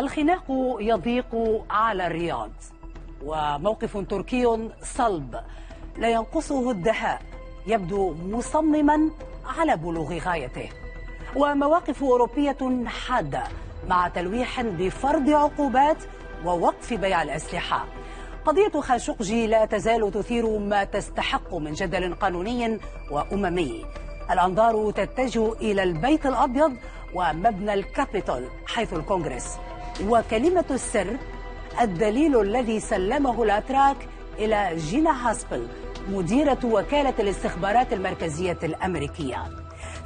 الخناق يضيق على الرياض وموقف تركي صلب لا ينقصه الدهاء يبدو مصمما على بلوغ غايته ومواقف أوروبية حادة مع تلويح بفرض عقوبات ووقف بيع الأسلحة قضية خاشقجي لا تزال تثير ما تستحق من جدل قانوني وأممي الأنظار تتجه إلى البيت الأبيض ومبنى الكابيتول حيث الكونغرس وكلمة السر الدليل الذي سلمه الأتراك إلى جينا هاسبل مديرة وكالة الاستخبارات المركزية الأمريكية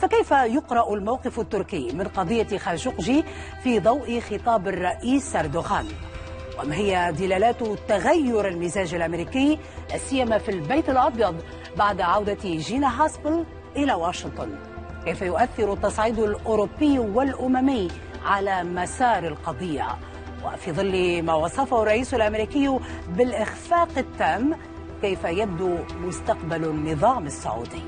فكيف يقرأ الموقف التركي من قضية خاشقجي في ضوء خطاب الرئيس أردوغان وما هي دلالات تغير المزاج الأمريكي سيما في البيت الأبيض بعد عودة جينا هاسبل إلى واشنطن كيف يؤثر التصعيد الأوروبي والأممي على مسار القضية وفي ظل ما وصفه الرئيس الأمريكي بالإخفاق التام كيف يبدو مستقبل النظام السعودي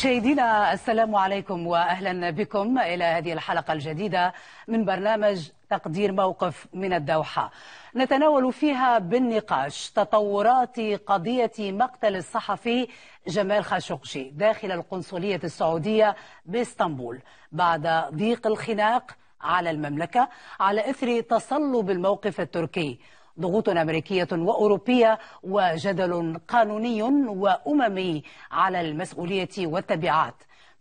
مشاهدينا السلام عليكم واهلا بكم الى هذه الحلقه الجديده من برنامج تقدير موقف من الدوحه. نتناول فيها بالنقاش تطورات قضيه مقتل الصحفي جمال خاشقجي داخل القنصليه السعوديه باسطنبول بعد ضيق الخناق على المملكه على اثر تصلب الموقف التركي ضغوط أمريكية وأوروبية وجدل قانوني وأممي على المسؤولية والتبعات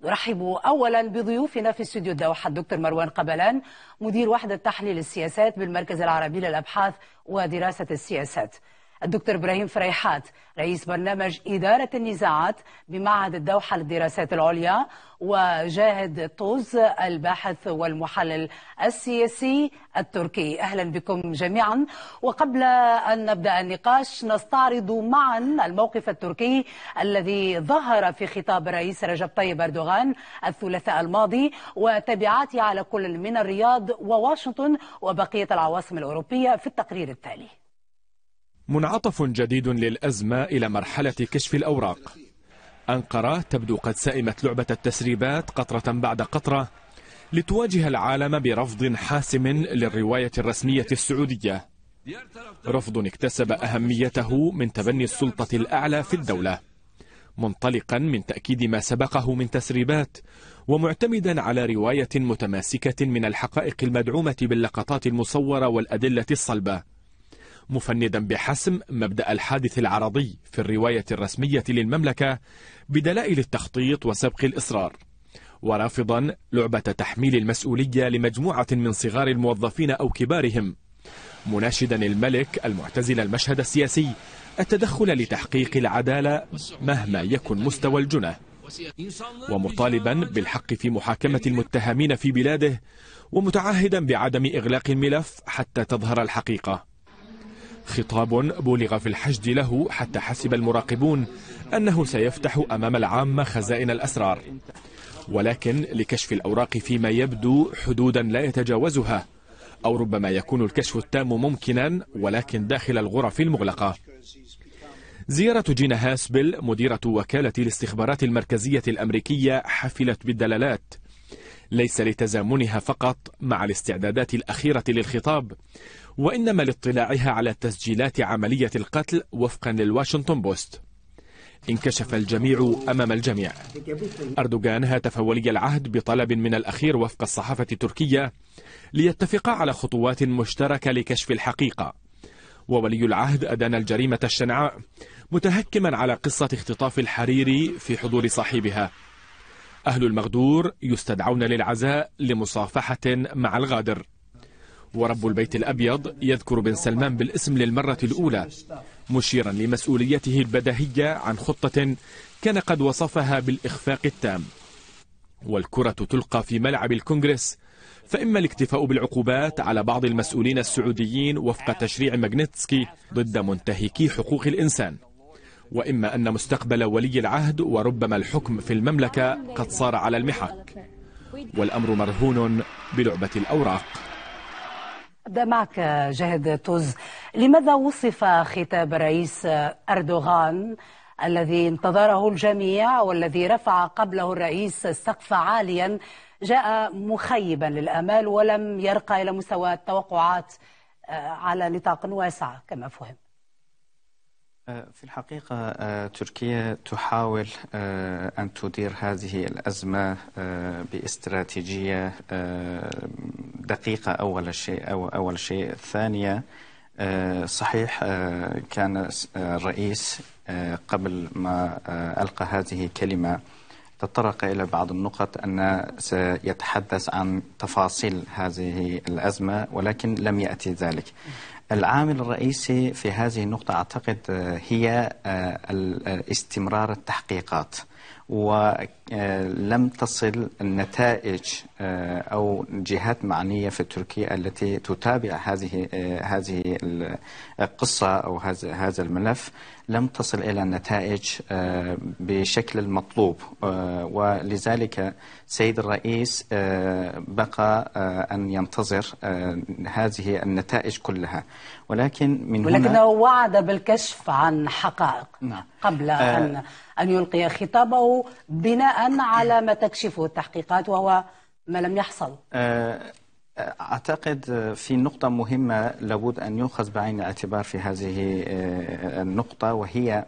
نرحب اولا بضيوفنا في استوديو الدوحه الدكتور مروان قبلان مدير وحده تحليل السياسات بالمركز العربي للابحاث ودراسه السياسات الدكتور إبراهيم فريحات رئيس برنامج إدارة النزاعات بمعهد الدوحة للدراسات العليا وجاهد طوز الباحث والمحلل السياسي التركي أهلا بكم جميعا وقبل أن نبدأ النقاش نستعرض معا الموقف التركي الذي ظهر في خطاب الرئيس رجب طيب أردوغان الثلاثاء الماضي وتبعاته على كل من الرياض وواشنطن وبقية العواصم الأوروبية في التقرير التالي منعطف جديد للأزمة إلى مرحلة كشف الأوراق أنقرة تبدو قد سئمت لعبة التسريبات قطرة بعد قطرة لتواجه العالم برفض حاسم للرواية الرسمية السعودية رفض اكتسب أهميته من تبني السلطة الأعلى في الدولة منطلقا من تأكيد ما سبقه من تسريبات ومعتمدا على رواية متماسكة من الحقائق المدعومة باللقطات المصورة والأدلة الصلبة مفندا بحسم مبدأ الحادث العرضي في الرواية الرسمية للمملكة بدلائل التخطيط وسبق الإصرار ورافضا لعبة تحميل المسؤولية لمجموعة من صغار الموظفين أو كبارهم مناشدا الملك المعتزل المشهد السياسي التدخل لتحقيق العدالة مهما يكن مستوى الجنة ومطالبا بالحق في محاكمة المتهمين في بلاده ومتعهدا بعدم إغلاق الملف حتى تظهر الحقيقة خطاب بلغ في الحشد له حتى حسب المراقبون أنه سيفتح أمام العامة خزائن الأسرار ولكن لكشف الأوراق فيما يبدو حدودا لا يتجاوزها أو ربما يكون الكشف التام ممكنا ولكن داخل الغرف المغلقة زيارة جينا هاسبل مديرة وكالة الاستخبارات المركزية الأمريكية حفلت بالدلالات ليس لتزامنها فقط مع الاستعدادات الأخيرة للخطاب وإنما لاطلاعها على تسجيلات عملية القتل وفقا للواشنطن بوست انكشف الجميع أمام الجميع أردوغان هاتف ولي العهد بطلب من الأخير وفق الصحافة التركية ليتفقا على خطوات مشتركة لكشف الحقيقة وولي العهد أدان الجريمة الشنعاء متهكما على قصة اختطاف الحريري في حضور صاحبها أهل المغدور يستدعون للعزاء لمصافحة مع الغادر ورب البيت الأبيض يذكر بن سلمان بالاسم للمرة الأولى مشيرا لمسؤوليته البدهية عن خطة كان قد وصفها بالإخفاق التام والكرة تلقى في ملعب الكونغرس فإما الاكتفاء بالعقوبات على بعض المسؤولين السعوديين وفق تشريع ماغنيتسكي ضد منتهكي حقوق الإنسان وإما أن مستقبل ولي العهد وربما الحكم في المملكة قد صار على المحك والأمر مرهون بلعبة الأوراق ده معك جهد توز لماذا وصف خطاب الرئيس أردوغان الذي انتظره الجميع والذي رفع قبله الرئيس السقف عاليا جاء مخيبا للامال ولم يرقى الى مستوى التوقعات آه، على نطاق واسع كما فهم آه، في الحقيقة آه، تركيا تحاول آه، أن تدير هذه الأزمة باستراتيجية دقيقة أول شيء أو أول شيء ثانية صحيح كان الرئيس قبل ما ألقى هذه الكلمة تطرق إلى بعض النقط أن سيتحدث عن تفاصيل هذه الأزمة ولكن لم يأتي ذلك العامل الرئيسي في هذه النقطة أعتقد آه، هي آه، آه، استمرار التحقيقات ولم تصل النتائج أو جهات معنية في تركيا التي تتابع هذه هذه القصة أو هذا الملف لم تصل إلى النتائج آه، بشكل المطلوب آه، ولذلك سيد الرئيس آه، بقى أن ينتظر هذه النتائج كلها ولكن من ولكنه هنا وعد بالكشف عن حقائق نعم. قبل أن أن يلقي خطابه بناء على ما تكشفه التحقيقات وهو ما لم يحصل أعتقد في نقطة مهمة لابد أن يؤخذ بعين الاعتبار في هذه آه، النقطة وهي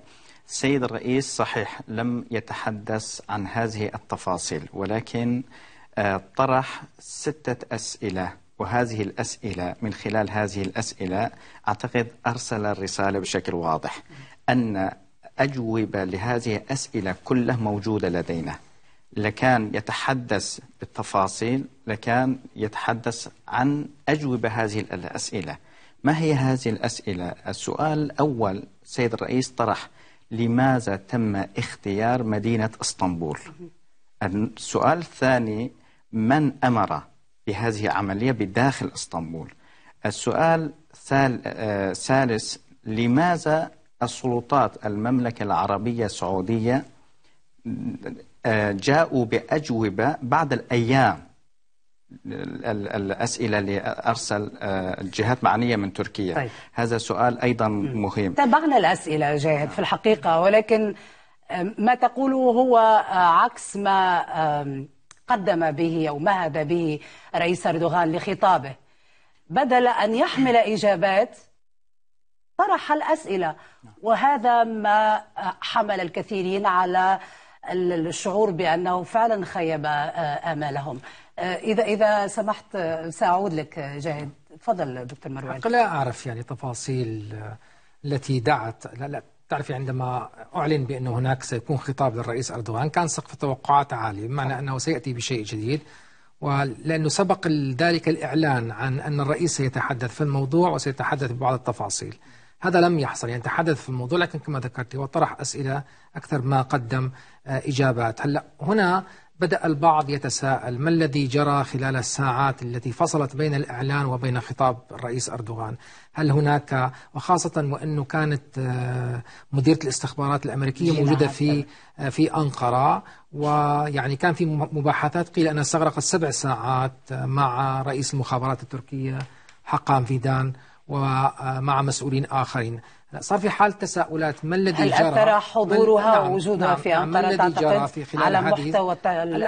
السيد الرئيس صحيح لم يتحدث عن هذه التفاصيل ولكن آه، طرح ستة أسئلة وهذه الأسئلة من خلال هذه الأسئلة أعتقد أرسل الرسالة بشكل واضح أن أجوبة لهذه الأسئلة كلها موجودة لدينا لكان يتحدث بالتفاصيل لكان يتحدث عن أجوبة هذه الأسئلة ما هي هذه الأسئلة؟ السؤال الأول سيد الرئيس طرح لماذا تم اختيار مدينة اسطنبول؟ السؤال الثاني من أمر بهذه العملية بداخل اسطنبول؟ السؤال آه، الثالث لماذا السلطات المملكة العربية السعودية جاءوا بأجوبة بعد الأيام الأسئلة اللي أرسل الجهات آه، معنية من تركيا طيب. هذا سؤال أيضا مهم تابعنا طيب، الأسئلة جاهد في الحقيقة ولكن آه، ما تقوله هو آه، عكس ما قدم به أو مهد به رئيس أردوغان لخطابه بدل أن يحمل إجابات طرح الأسئلة وهذا ما حمل الكثيرين على الشعور بأنه فعلا خيب آه، آمالهم آه، إذا إذا سمحت آه، سأعود لك جاهد تفضل دكتور مروان لا أعرف يعني تفاصيل التي دعت لا لا تعرفي يعني عندما أعلن بأن هناك سيكون خطاب للرئيس أردوغان كان سقف التوقعات عالي بمعنى أنه سيأتي بشيء جديد ولأنه سبق ذلك الإعلان عن أن الرئيس سيتحدث في الموضوع وسيتحدث ببعض التفاصيل هذا لم يحصل يعني تحدث في الموضوع لكن كما ذكرت وطرح أسئلة أكثر ما قدم آه، إجابات هلا هنا بدأ البعض يتساءل ما الذي جرى خلال الساعات التي فصلت بين الإعلان وبين خطاب الرئيس أردوغان هل هناك وخاصة وأنه كانت آه، مديرة الاستخبارات الأمريكية موجودة في آه، في أنقرة ويعني كان في مباحثات قيل أنها استغرقت سبع ساعات مع رئيس المخابرات التركية حقان فيدان ومع مسؤولين آخرين صار في حال تساؤلات ما الذي جرى هل أثر حضورها نعم، وجودها نعم، في نعم. أنقرة تعتقد جرى في خلال على محتوى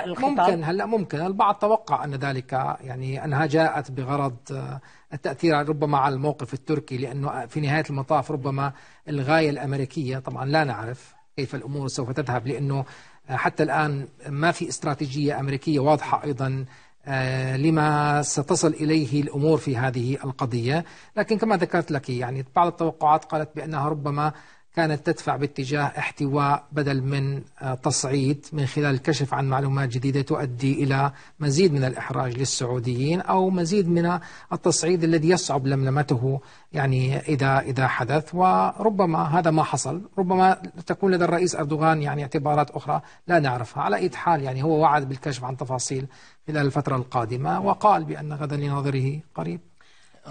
الخطاب ممكن هلا ممكن البعض توقع أن ذلك يعني أنها جاءت بغرض آه، التأثير ربما على الموقف التركي لأنه في نهاية المطاف ربما الغاية الأمريكية طبعا لا نعرف كيف الأمور سوف تذهب لأنه حتى الآن ما في استراتيجية أمريكية واضحة أيضا آه، لما ستصل اليه الامور في هذه القضيه، لكن كما ذكرت لك يعني بعض التوقعات قالت بانها ربما كانت تدفع باتجاه احتواء بدل من آه، تصعيد من خلال الكشف عن معلومات جديده تؤدي الى مزيد من الاحراج للسعوديين او مزيد من التصعيد الذي يصعب لملمته يعني اذا اذا حدث وربما هذا ما حصل، ربما تكون لدى الرئيس اردوغان يعني اعتبارات اخرى لا نعرفها، على اية حال يعني هو وعد بالكشف عن تفاصيل خلال الفترة القادمة وقال بأن غدا لناظره قريب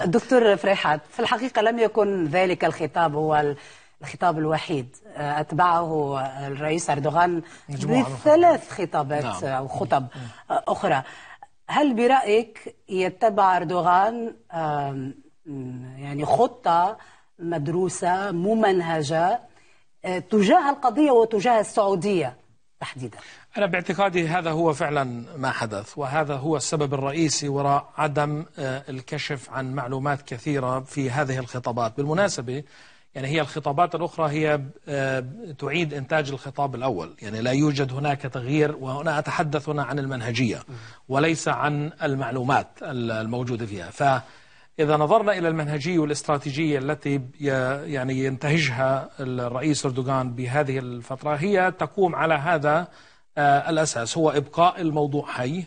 دكتور فريحات في الحقيقة لم يكن ذلك الخطاب هو الخطاب الوحيد آه، أتبعه الرئيس أردوغان بثلاث خطابات نعم. أو خطب آه، أخرى هل برأيك يتبع أردوغان يعني خطة مدروسة ممنهجة آه، تجاه القضية وتجاه السعودية تحديدا أنا باعتقادي هذا هو فعلا ما حدث وهذا هو السبب الرئيسي وراء عدم آه، الكشف عن معلومات كثيرة في هذه الخطابات بالمناسبة يعني هي الخطابات الأخرى هي آه، تعيد إنتاج الخطاب الأول يعني لا يوجد هناك تغيير وهنا أتحدث هنا عن المنهجية وليس عن المعلومات الموجودة فيها ف إذا نظرنا إلى المنهجية والاستراتيجية التي يعني ينتهجها الرئيس أردوغان بهذه الفترة هي تقوم على هذا آه، الأساس هو إبقاء الموضوع حي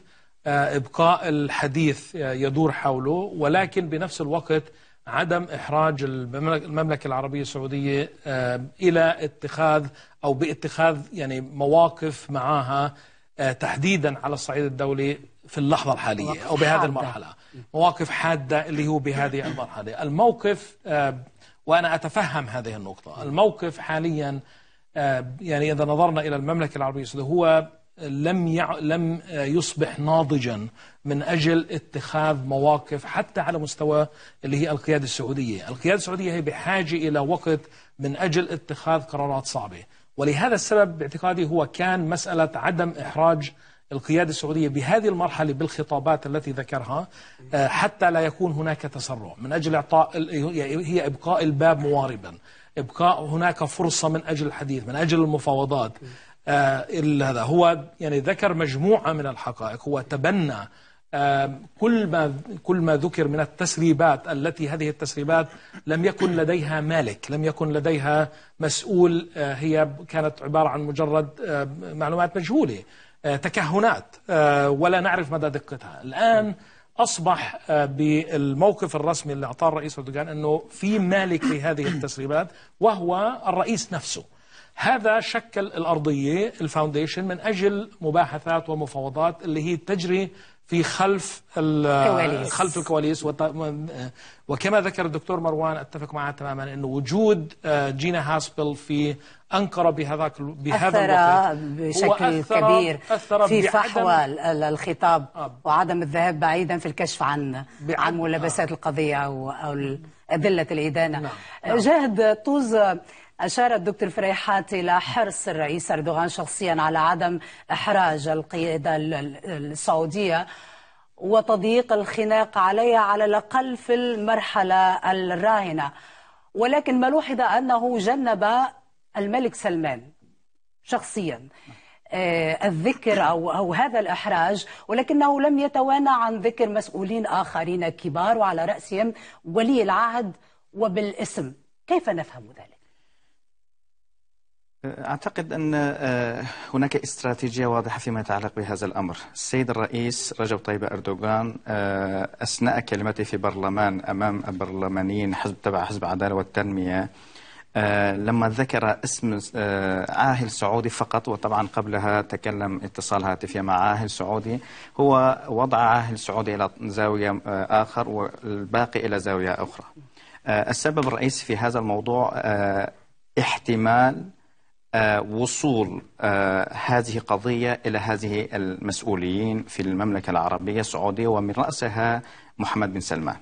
آه، إبقاء الحديث يدور حوله ولكن بنفس الوقت عدم إحراج المملكة العربية السعودية آه، إلى اتخاذ أو باتخاذ يعني مواقف معها تحديدا على الصعيد الدولي في اللحظة الحالية أو بهذه المرحلة مواقف حادة اللي هو بهذه المرحلة الموقف وأنا أتفهم هذه النقطة الموقف حاليا آه، يعني إذا نظرنا إلى المملكة العربية السعودية هو لم يع... لم آه، يصبح ناضجا من اجل اتخاذ مواقف حتى على مستوى اللي هي القياده السعوديه، القياده السعوديه هي بحاجه الى وقت من اجل اتخاذ قرارات صعبه، ولهذا السبب باعتقادي هو كان مساله عدم احراج القياده السعوديه بهذه المرحله بالخطابات التي ذكرها آه، حتى لا يكون هناك تسرع، من اجل اعطاء هي ابقاء الباب مواربا. إبقاء هناك فرصة من أجل الحديث من أجل المفاوضات آه، هذا هو يعني ذكر مجموعة من الحقائق هو تبنى كل ما كل ما ذكر من التسريبات التي هذه التسريبات لم يكن لديها مالك، لم يكن لديها مسؤول آه، هي كانت عباره عن مجرد معلومات مجهوله، آه، تكهنات ولا نعرف مدى دقتها، الان أصبح آه، بالموقف الرسمي اللي أعطاه الرئيس أردوغان أنه في مالك لهذه التسريبات وهو الرئيس نفسه هذا شكل الأرضية الفاونديشن من أجل مباحثات ومفاوضات اللي هي تجري في خلف الكواليس. خلف الكواليس وكما ذكر الدكتور مروان اتفق معه تماما انه وجود آه، جينا هاسبل في انقره بهذاك بهذا الوقت بشكل أثر كبير أثر في فحوى الخطاب آه. وعدم الذهاب بعيدا في الكشف عن عن ملابسات آه. القضيه او ادله الادانه نعم. نعم. جاهد طوز أشار الدكتور فريحات إلى حرص الرئيس أردوغان شخصيا على عدم إحراج القيادة السعودية وتضييق الخناق عليها على الأقل في المرحلة الراهنة ولكن ما لوحظ أنه جنب الملك سلمان شخصيا آه، الذكر أو, أو هذا الإحراج ولكنه لم يتوانى عن ذكر مسؤولين آخرين كبار وعلى رأسهم ولي العهد وبالاسم كيف نفهم ذلك؟ أعتقد أن آه، هناك استراتيجية واضحة فيما يتعلق بهذا الأمر السيد الرئيس رجب طيب أردوغان آه، أثناء كلمته في برلمان أمام البرلمانيين حزب تبع حزب عدالة والتنمية آه، لما ذكر اسم عاهل سعودي فقط وطبعا قبلها تكلم اتصال هاتفي مع عاهل سعودي هو وضع عاهل سعودي إلى زاوية آخر والباقي إلى زاوية أخرى السبب الرئيسي في هذا الموضوع احتمال آه، وصول آه، هذه قضية إلى هذه المسؤولين في المملكة العربية السعودية ومن رأسها محمد بن سلمان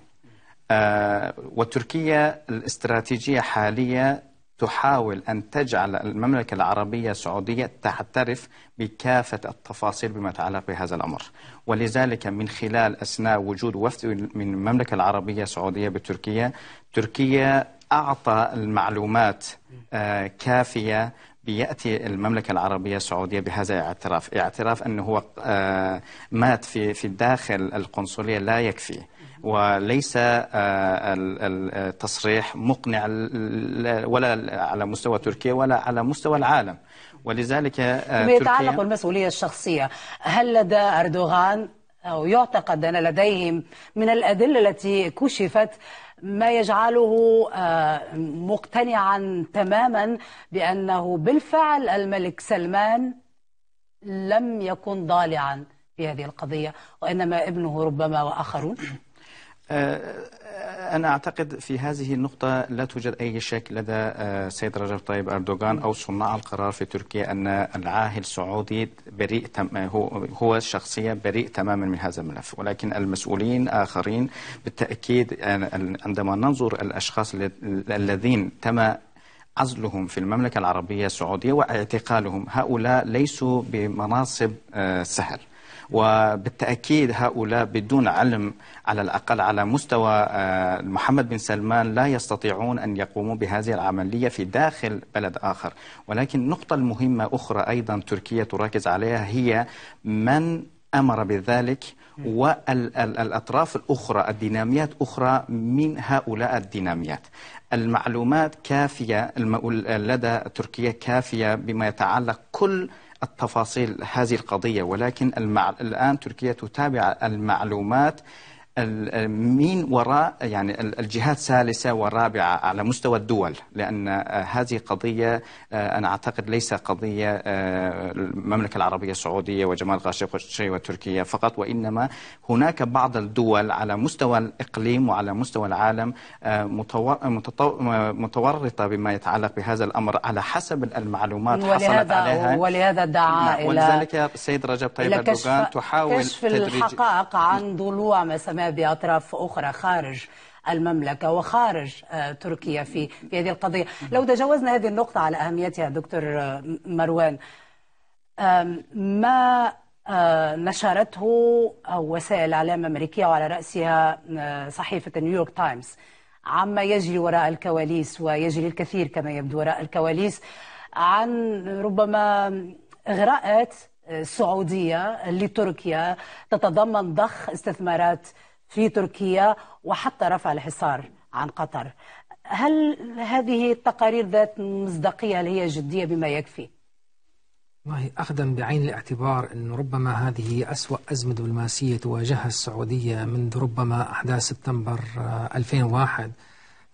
آه، وتركيا الاستراتيجية حالية تحاول أن تجعل المملكة العربية السعودية تعترف بكافة التفاصيل بما يتعلق بهذا الأمر ولذلك من خلال أثناء وجود وفد من المملكة العربية السعودية بتركيا تركيا أعطى المعلومات كافية ياتي المملكه العربيه السعوديه بهذا الاعتراف، اعتراف انه هو آه، مات في في داخل القنصليه لا يكفي وليس آه، التصريح مقنع ولا على مستوى تركيا ولا على مستوى العالم ولذلك آه، فيما يتعلق بالمسؤوليه الشخصيه، هل لدى اردوغان أو يعتقد أن لديهم من الأدلة التي كشفت ما يجعله آه، مقتنعا تماما بأنه بالفعل الملك سلمان لم يكن ضالعا في هذه القضية وإنما ابنه ربما وآخرون أه، أنا أعتقد في هذه النقطة لا توجد أي شك لدى أه، السيد رجب طيب أردوغان أو صناع القرار في تركيا أن العاهل السعودي بريء هو شخصية بريء تماما من هذا الملف ولكن المسؤولين آخرين بالتأكيد عندما ننظر الأشخاص الذين تم عزلهم في المملكة العربية السعودية واعتقالهم هؤلاء ليسوا بمناصب أه، سهل وبالتأكيد هؤلاء بدون علم على الأقل على مستوى آه، محمد بن سلمان لا يستطيعون أن يقوموا بهذه العملية في داخل بلد آخر ولكن نقطة المهمة أخرى أيضا تركيا تركز عليها هي من أمر بذلك والأطراف الأخرى الديناميات أخرى من هؤلاء الديناميات المعلومات كافية لدى تركيا كافية بما يتعلق كل التفاصيل هذه القضية ولكن الآن تركيا تتابع المعلومات مين وراء يعني الجهات ثالثة ورابعة على مستوى الدول لأن آه، هذه قضية آه، أنا أعتقد ليس قضية آه، المملكة العربية السعودية وجمال غاشقشي وتركيا فقط وإنما هناك بعض الدول على مستوى الإقليم وعلى مستوى العالم متورطة بما يتعلق بهذا الأمر على حسب المعلومات حصلت عليها ولهذا دعا نعم، إلى ولذلك السيد رجب طيب أردوغان تحاول كشف الحقائق عن ضلوع ما سمعنا باطراف اخرى خارج المملكه وخارج آه، تركيا في في هذه القضيه، لو تجاوزنا هذه النقطه على اهميتها دكتور آه، مروان ما آه، نشرته وسائل اعلام امريكيه وعلى راسها صحيفه نيويورك تايمز عما يجري وراء الكواليس ويجري الكثير كما يبدو وراء الكواليس عن ربما اغراءات سعوديه لتركيا تتضمن ضخ استثمارات في تركيا وحتى رفع الحصار عن قطر هل هذه التقارير ذات مصداقية هل هي جدية بما يكفي؟ والله أخذا بعين الاعتبار أن ربما هذه أسوأ أزمة دبلوماسية تواجهها السعودية منذ ربما أحداث سبتمبر 2001 آه،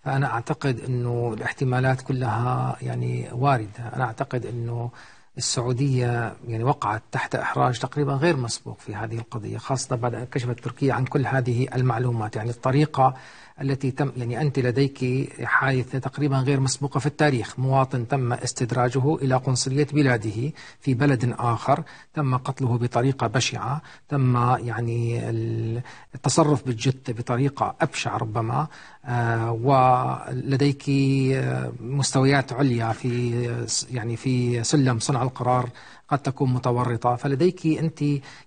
فأنا أعتقد أنه الاحتمالات كلها يعني واردة أنا أعتقد أنه السعودية يعني وقعت تحت إحراج تقريبا غير مسبوق في هذه القضية خاصة بعد أن كشفت تركيا عن كل هذه المعلومات يعني الطريقة التي تم يعني أنت لديك حادثة تقريبا غير مسبوقة في التاريخ مواطن تم استدراجه إلى قنصلية بلاده في بلد آخر تم قتله بطريقة بشعة تم يعني التصرف بالجثة بطريقة أبشع ربما آه، ولديك مستويات عليا في يعني في سلم صنع القرار قد تكون متورطة فلديك أنت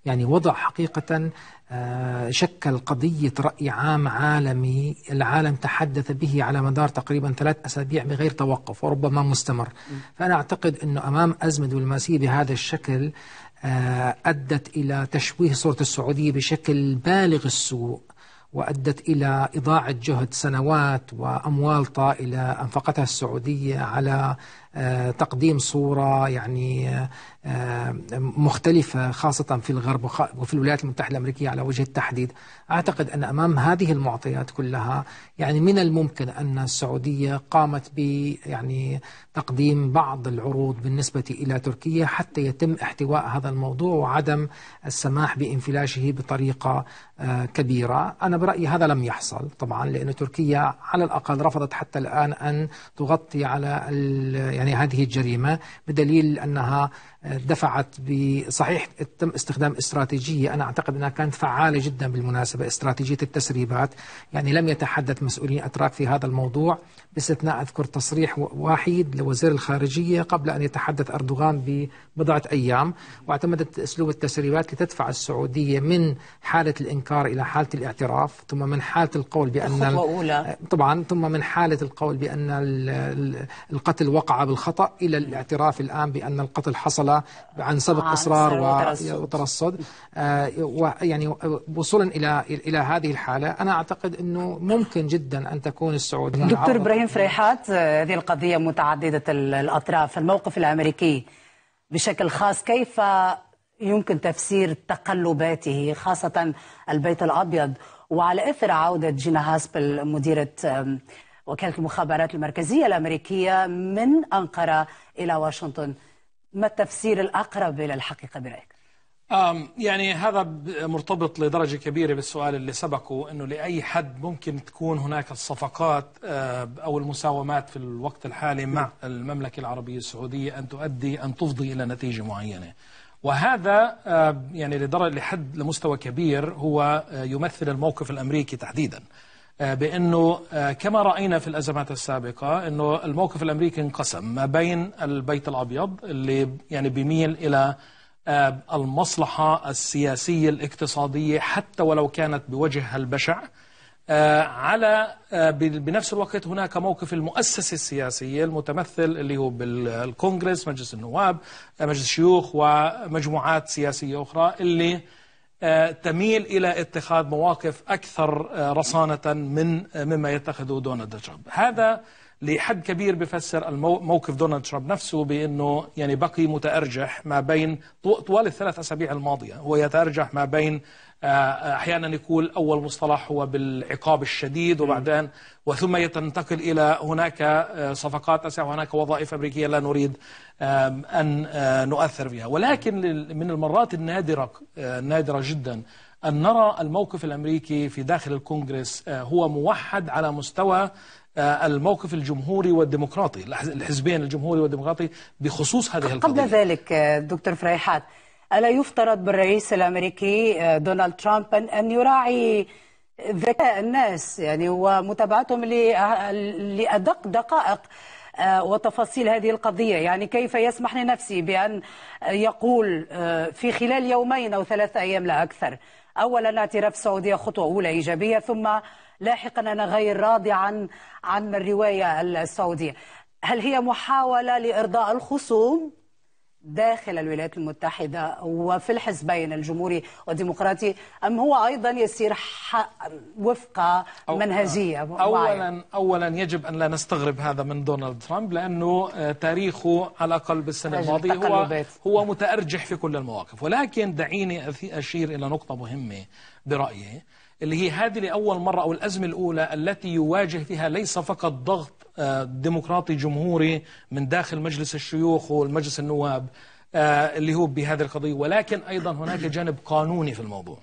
يعني وضع حقيقة آه، شكل قضية رأي عام عالمي العالم تحدث به على مدار تقريبا ثلاث أسابيع بغير توقف وربما مستمر فأنا أعتقد أنه أمام أزمة دبلوماسية بهذا الشكل آه، أدت إلى تشويه صورة السعودية بشكل بالغ السوء وأدت إلى إضاعة جهد سنوات وأموال طائلة أنفقتها السعودية على آه، تقديم صورة يعني آه، آه، مختلفة خاصة في الغرب وفي الولايات المتحدة الأمريكية على وجه التحديد أعتقد أن أمام هذه المعطيات كلها يعني من الممكن أن السعودية قامت ب يعني تقديم بعض العروض بالنسبة إلى تركيا حتى يتم احتواء هذا الموضوع وعدم السماح بانفلاشه بطريقة كبيرة أنا برأيي هذا لم يحصل طبعا لأن تركيا على الأقل رفضت حتى الآن أن تغطي على يعني يعني هذه الجريمة بدليل أنها دفعت بصحيح تم استخدام استراتيجية أنا أعتقد أنها كانت فعالة جدا بالمناسبة استراتيجية التسريبات يعني لم يتحدث مسؤولين أتراك في هذا الموضوع باستثناء أذكر تصريح وحيد لوزير الخارجية قبل أن يتحدث أردوغان ببضعة أيام واعتمدت أسلوب التسريبات لتدفع السعودية من حالة الإنكار إلى حالة الاعتراف ثم من حالة القول بأن أولى. طبعا ثم من حالة القول بأن القتل وقع بالخطأ إلى الاعتراف الآن بأن القتل حصل الله عن سبق آه إصرار وترصد يعني آه، وصولا إلى إلى هذه الحالة أنا أعتقد أنه ممكن جدا أن تكون السعودية دكتور إبراهيم فريحات آه، هذه القضية متعددة الأطراف الموقف الأمريكي بشكل خاص كيف يمكن تفسير تقلباته خاصة البيت الأبيض وعلى إثر عودة جينا هاسبل مديرة وكالة المخابرات المركزية الأمريكية من أنقرة إلى واشنطن ما التفسير الأقرب إلى الحقيقة برأيك؟ يعني هذا مرتبط لدرجة كبيرة بالسؤال اللي سبقه أنه لأي حد ممكن تكون هناك الصفقات أه، أو المساومات في الوقت الحالي مع نعم. المملكة العربية السعودية أن تؤدي أن تفضي إلى نتيجة معينة وهذا أه، يعني لدرجة لحد لمستوى كبير هو أه، يمثل الموقف الأمريكي تحديداً آه، بانه آه، كما راينا في الازمات السابقه انه الموقف الامريكي انقسم ما بين البيت الابيض اللي يعني بيميل الى آه، المصلحه السياسيه الاقتصاديه حتى ولو كانت بوجهها البشع على بنفس الوقت هناك موقف المؤسسة السياسية المتمثل اللي هو بالكونغرس مجلس النواب مجلس الشيوخ ومجموعات سياسية أخرى اللي آه، تميل إلى اتخاذ مواقف أكثر آه، رصانة من آه، مما يتخذه دونالد ترامب هذا لحد كبير بفسر موقف دونالد ترامب نفسه بأنه يعني بقي متأرجح ما بين طوال الثلاث أسابيع الماضية هو يتأرجح ما بين آه، آه، أحيانا يقول أول مصطلح هو بالعقاب الشديد وبعدين وثم تنتقل إلى هناك آه، صفقات تسع وهناك وظائف أمريكية لا نريد أن نؤثر فيها ولكن من المرات النادرة النادرة جدا أن نرى الموقف الأمريكي في داخل الكونغرس هو موحد على مستوى آه، الموقف الجمهوري والديمقراطي الحزبين الجمهوري والديمقراطي بخصوص هذه القضية قبل ذلك آه، دكتور فريحات ألا يفترض بالرئيس الأمريكي آه، دونالد ترامب أن يراعي ذكاء الناس يعني ومتابعتهم لأدق دقائق وتفاصيل هذه القضية يعني كيف يسمح لنفسي بأن يقول في خلال يومين أو ثلاثة أيام لا أكثر أولا اعتراف السعودية خطوة أولى إيجابية ثم لاحقا أنا غير راضي عن عن الرواية السعودية هل هي محاولة لإرضاء الخصوم داخل الولايات المتحدة وفي الحزبين الجمهوري والديمقراطي أم هو أيضا يسير وفق منهجية أولا, أولا يجب أن لا نستغرب هذا من دونالد ترامب لأنه آه، تاريخه على الأقل بالسنة الماضية هو, هو متأرجح في كل المواقف ولكن دعيني أشير إلى نقطة مهمة برأيي اللي هي هذه لأول مرة أو الأزمة الأولى التي يواجه فيها ليس فقط ضغط آه، ديمقراطي جمهوري من داخل مجلس الشيوخ والمجلس النواب آه، اللي هو بهذه القضية ولكن أيضا هناك جانب قانوني في الموضوع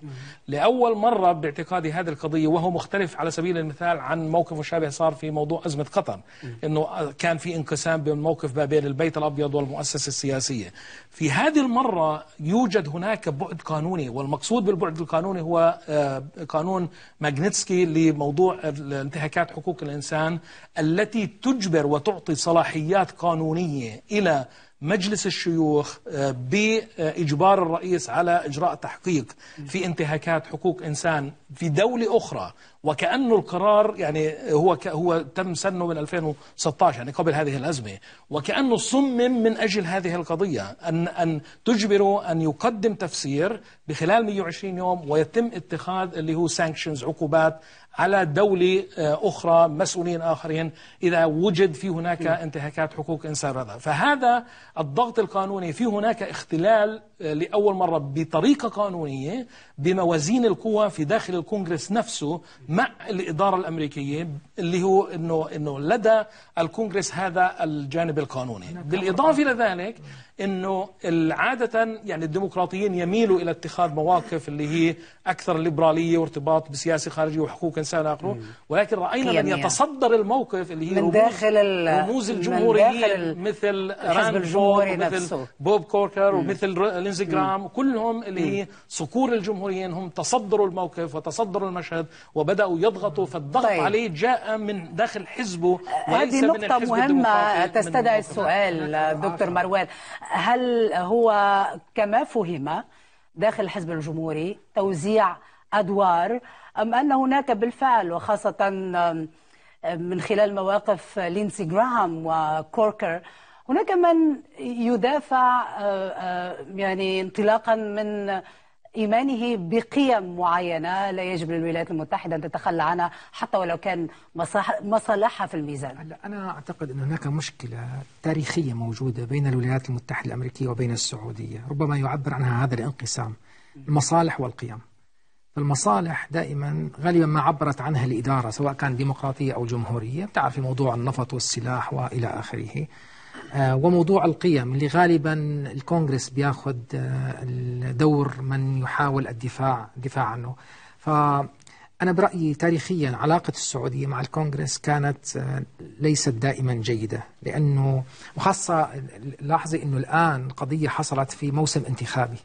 لأول مرة باعتقادي هذه القضية وهو مختلف على سبيل المثال عن موقف مشابه صار في موضوع أزمة قطر أنه كان في انقسام بين موقف ما بين البيت الأبيض والمؤسسة السياسية في هذه المرة يوجد هناك بعد قانوني والمقصود بالبعد القانوني هو آه، قانون ماجنتسكي لموضوع انتهاكات حقوق الإنسان التي تجبر وتعطي صلاحيات قانونية إلى مجلس الشيوخ آه، بإجبار الرئيس على إجراء تحقيق في انتهاكات حقوق إنسان في دولة أخرى وكأنه القرار يعني هو هو تم سنه من 2016 يعني قبل هذه الأزمة وكأنه صمم من أجل هذه القضية أن أن تجبره أن يقدم تفسير بخلال 120 يوم ويتم اتخاذ اللي هو سانكشنز عقوبات على دولة آه، أخرى مسؤولين آخرين إذا وجد في هناك انتهاكات حقوق إنسان رضا فهذا الضغط القانوني في هناك اختلال آه، لأول مرة بطريقة قانونية بموازين القوى في داخل الكونغرس نفسه مع الإدارة الأمريكية اللي هو أنه, إنه لدى الكونغرس هذا الجانب القانوني نعم. بالإضافة إلى ذلك انه عادة يعني الديمقراطيين يميلوا الى اتخاذ مواقف اللي هي اكثر ليبراليه وارتباط بسياسه خارجيه وحقوق انسان اخره ولكن راينا من يعني يتصدر الموقف اللي هي من داخل رموز الجمهوريه مثل راند فول مثل بوب كوركر ومثل لينزي جرام كلهم اللي هي صقور الجمهوريين هم تصدروا الموقف وتصدروا المشهد وبداوا يضغطوا فالضغط طيب. عليه جاء من داخل حزبه وليس هذه نقطه مهمه تستدعي السؤال دكتور مروان هل هو كما فهم داخل الحزب الجمهوري توزيع أدوار أم أن هناك بالفعل وخاصة من خلال مواقف لينسي جراهام وكوركر هناك من يدافع آه، آه، يعني انطلاقا من إيمانه بقيم معينة لا يجب للولايات المتحدة أن تتخلى عنها حتى ولو كان مصالحها في الميزان هلا أنا أعتقد أن هناك مشكلة تاريخية موجودة بين الولايات المتحدة الأمريكية وبين السعودية ربما يعبر عنها هذا الانقسام المصالح والقيم فالمصالح دائما غالبا ما عبرت عنها الإدارة سواء كان ديمقراطية أو جمهورية بتعرفي موضوع النفط والسلاح وإلى آخره آه، وموضوع القيم اللي غالبا الكونغرس بياخذ آه، دور من يحاول الدفاع دفاع عنه فأنا برأيي تاريخيا علاقة السعودية مع الكونغرس كانت آه، ليست دائما جيدة لأنه وخاصة لاحظي أنه الآن قضية حصلت في موسم انتخابي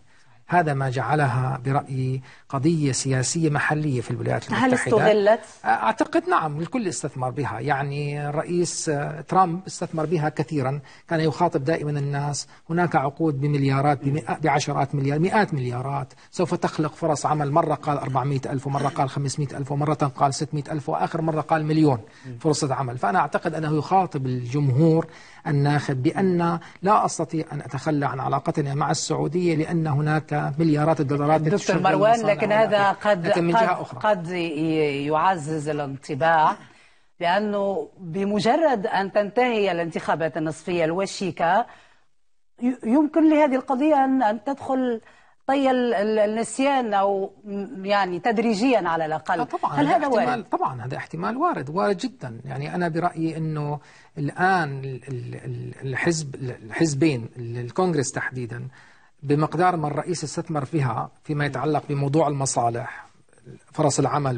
هذا ما جعلها برأيي قضية سياسية محلية في الولايات المتحدة هل استغلت؟ أعتقد نعم الكل استثمر بها يعني الرئيس آه، ترامب استثمر بها كثيرا كان يخاطب دائما الناس هناك عقود بمليارات بعشرات مليار مئات مليارات سوف تخلق فرص عمل مرة قال 400 ألف ومرة قال 500 ألف ومرة قال 600 ألف وآخر مرة قال مليون فرصة عمل فأنا أعتقد أنه يخاطب الجمهور الناخب بأن لا أستطيع أن أتخلى عن علاقتنا مع السعودية لأن هناك مليارات الدولارات دكتور مروان لكن هذا قد لكن من جهة أخرى. قد يعزز الانطباع لأنه بمجرد أن تنتهي الانتخابات النصفية الوشيكة يمكن لهذه القضية أن تدخل طي النسيان او يعني تدريجيا على الاقل آه، طبعا هل هذا احتمال وارد؟ طبعا هذا احتمال وارد وارد جدا يعني انا برايي انه الان الحزب الحزبين الكونغرس تحديدا بمقدار ما الرئيس استثمر فيها فيما يتعلق بموضوع المصالح فرص العمل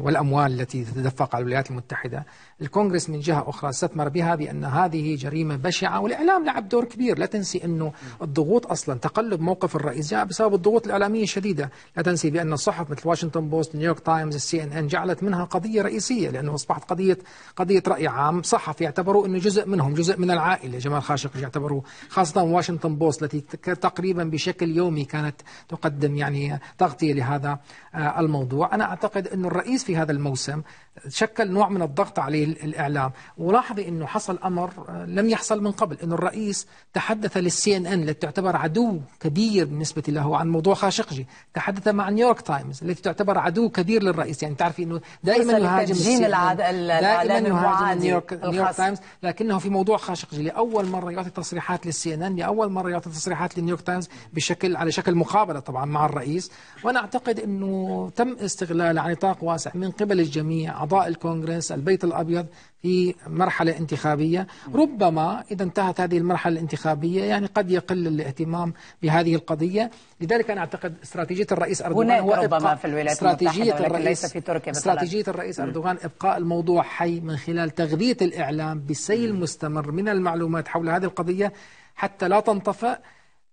والأموال التي تتدفق على الولايات المتحدة الكونغرس من جهة أخرى استثمر بها بأن هذه جريمة بشعة والإعلام لعب دور كبير لا تنسي أنه الضغوط أصلا تقلب موقف الرئيس جاء بسبب الضغوط الإعلامية الشديدة لا تنسي بأن الصحف مثل واشنطن بوست نيويورك تايمز السي ان ان جعلت منها قضية رئيسية لأنه أصبحت قضية قضية رأي عام صحف يعتبروا أنه جزء منهم جزء من العائلة جمال خاشق يعتبروا خاصة واشنطن بوست التي تقريبا بشكل يومي كانت تقدم يعني تغطية لهذا آه، الموضوع وأنا أعتقد انه الرئيس في هذا الموسم شكل نوع من الضغط عليه الإعلام ولاحظي أنه حصل أمر آه، لم يحصل من قبل أنه الرئيس تحدث للسي ان ان التي تعتبر عدو كبير بالنسبة له عن موضوع خاشقجي تحدث مع نيويورك تايمز التي تعتبر عدو كبير للرئيس يعني تعرفي أنه دائما يهاجم السي العد... دائما يهاجم نيويورك, نيويورك تايمز لكنه في موضوع خاشقجي لأول مرة يعطي تصريحات للسي ان ان لأول مرة يعطي تصريحات لنيويورك تايمز بشكل على شكل مقابلة طبعا مع الرئيس وأنا أعتقد أنه تم است استغلال على نطاق واسع من قبل الجميع أعضاء الكونغرس البيت الأبيض في مرحلة انتخابية ربما إذا انتهت هذه المرحلة الانتخابية يعني قد يقل الاهتمام بهذه القضية لذلك أنا أعتقد استراتيجية الرئيس أردوغان هو ربما في الولايات المتحدة الرئيس ليس في تركيا استراتيجية الرئيس أردوغان إبقاء الموضوع حي من خلال تغذية الإعلام بسيل مستمر من المعلومات حول هذه القضية حتى لا تنطفئ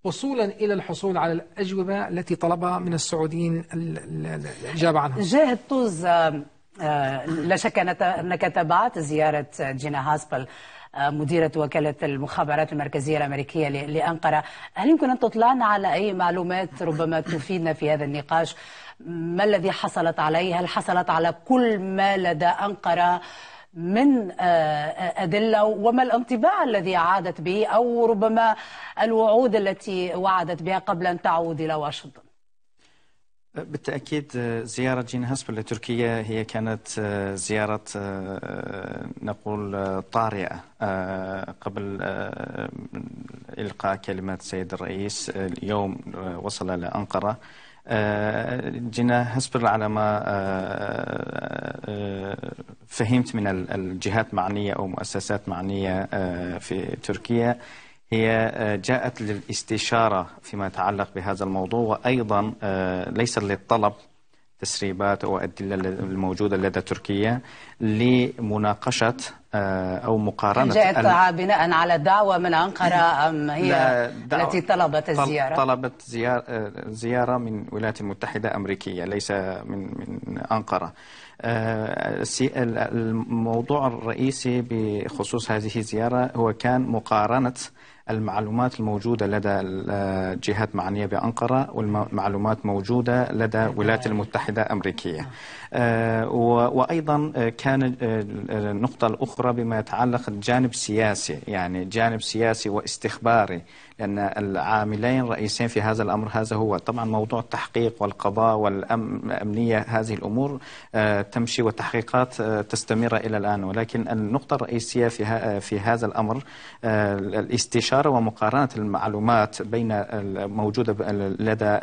وصولا إلى الحصول على الأجوبة التي طلبها من السعوديين الإجابة عنها جاهد طوز آه، لا شك أنك تابعت زيارة جينا هاسبل آه، مديرة وكالة المخابرات المركزية الأمريكية لأنقرة هل يمكن أن تطلعنا على أي معلومات ربما تفيدنا في هذا النقاش ما الذي حصلت عليه هل حصلت على كل ما لدى أنقرة من آه، آه، أدلة وما الانطباع الذي عادت به أو ربما الوعود التي وعدت بها قبل أن تعود إلى واشنطن أه، بالتأكيد زيارة جين هاسبل لتركيا هي كانت زيارة نقول طارئة قبل إلقاء كلمات السيد الرئيس اليوم وصل إلى أنقرة آه، جينا هسبر على ما آه، آه، فهمت من الجهات معنية أو مؤسسات معنية في تركيا هي جاءت للاستشارة فيما يتعلق بهذا الموضوع وأيضا ليس للطلب تسريبات أو الادله الموجودة لدى تركيا لمناقشة آه، أو مقارنة جاءت بناء على دعوة من أنقرة أم هي التي طلبت الزيارة طلبت زيارة, آه، زيارة من الولايات المتحدة الأمريكية ليس من, من أنقرة آه، الموضوع الرئيسي بخصوص هذه الزيارة هو كان مقارنة المعلومات الموجودة لدى الجهات معنية بأنقرة والمعلومات موجودة لدى الولايات المتحدة الأمريكية آه، وأيضا آه، كان آه، النقطة الأخرى بما يتعلق الجانب السياسي يعني جانب سياسي واستخباري لأن العاملين الرئيسين في هذا الأمر هذا هو طبعا موضوع التحقيق والقضاء والأمنية هذه الأمور تمشي وتحقيقات تستمر إلى الآن ولكن النقطة الرئيسية في, في هذا الأمر الاستشارة ومقارنة المعلومات بين موجودة لدى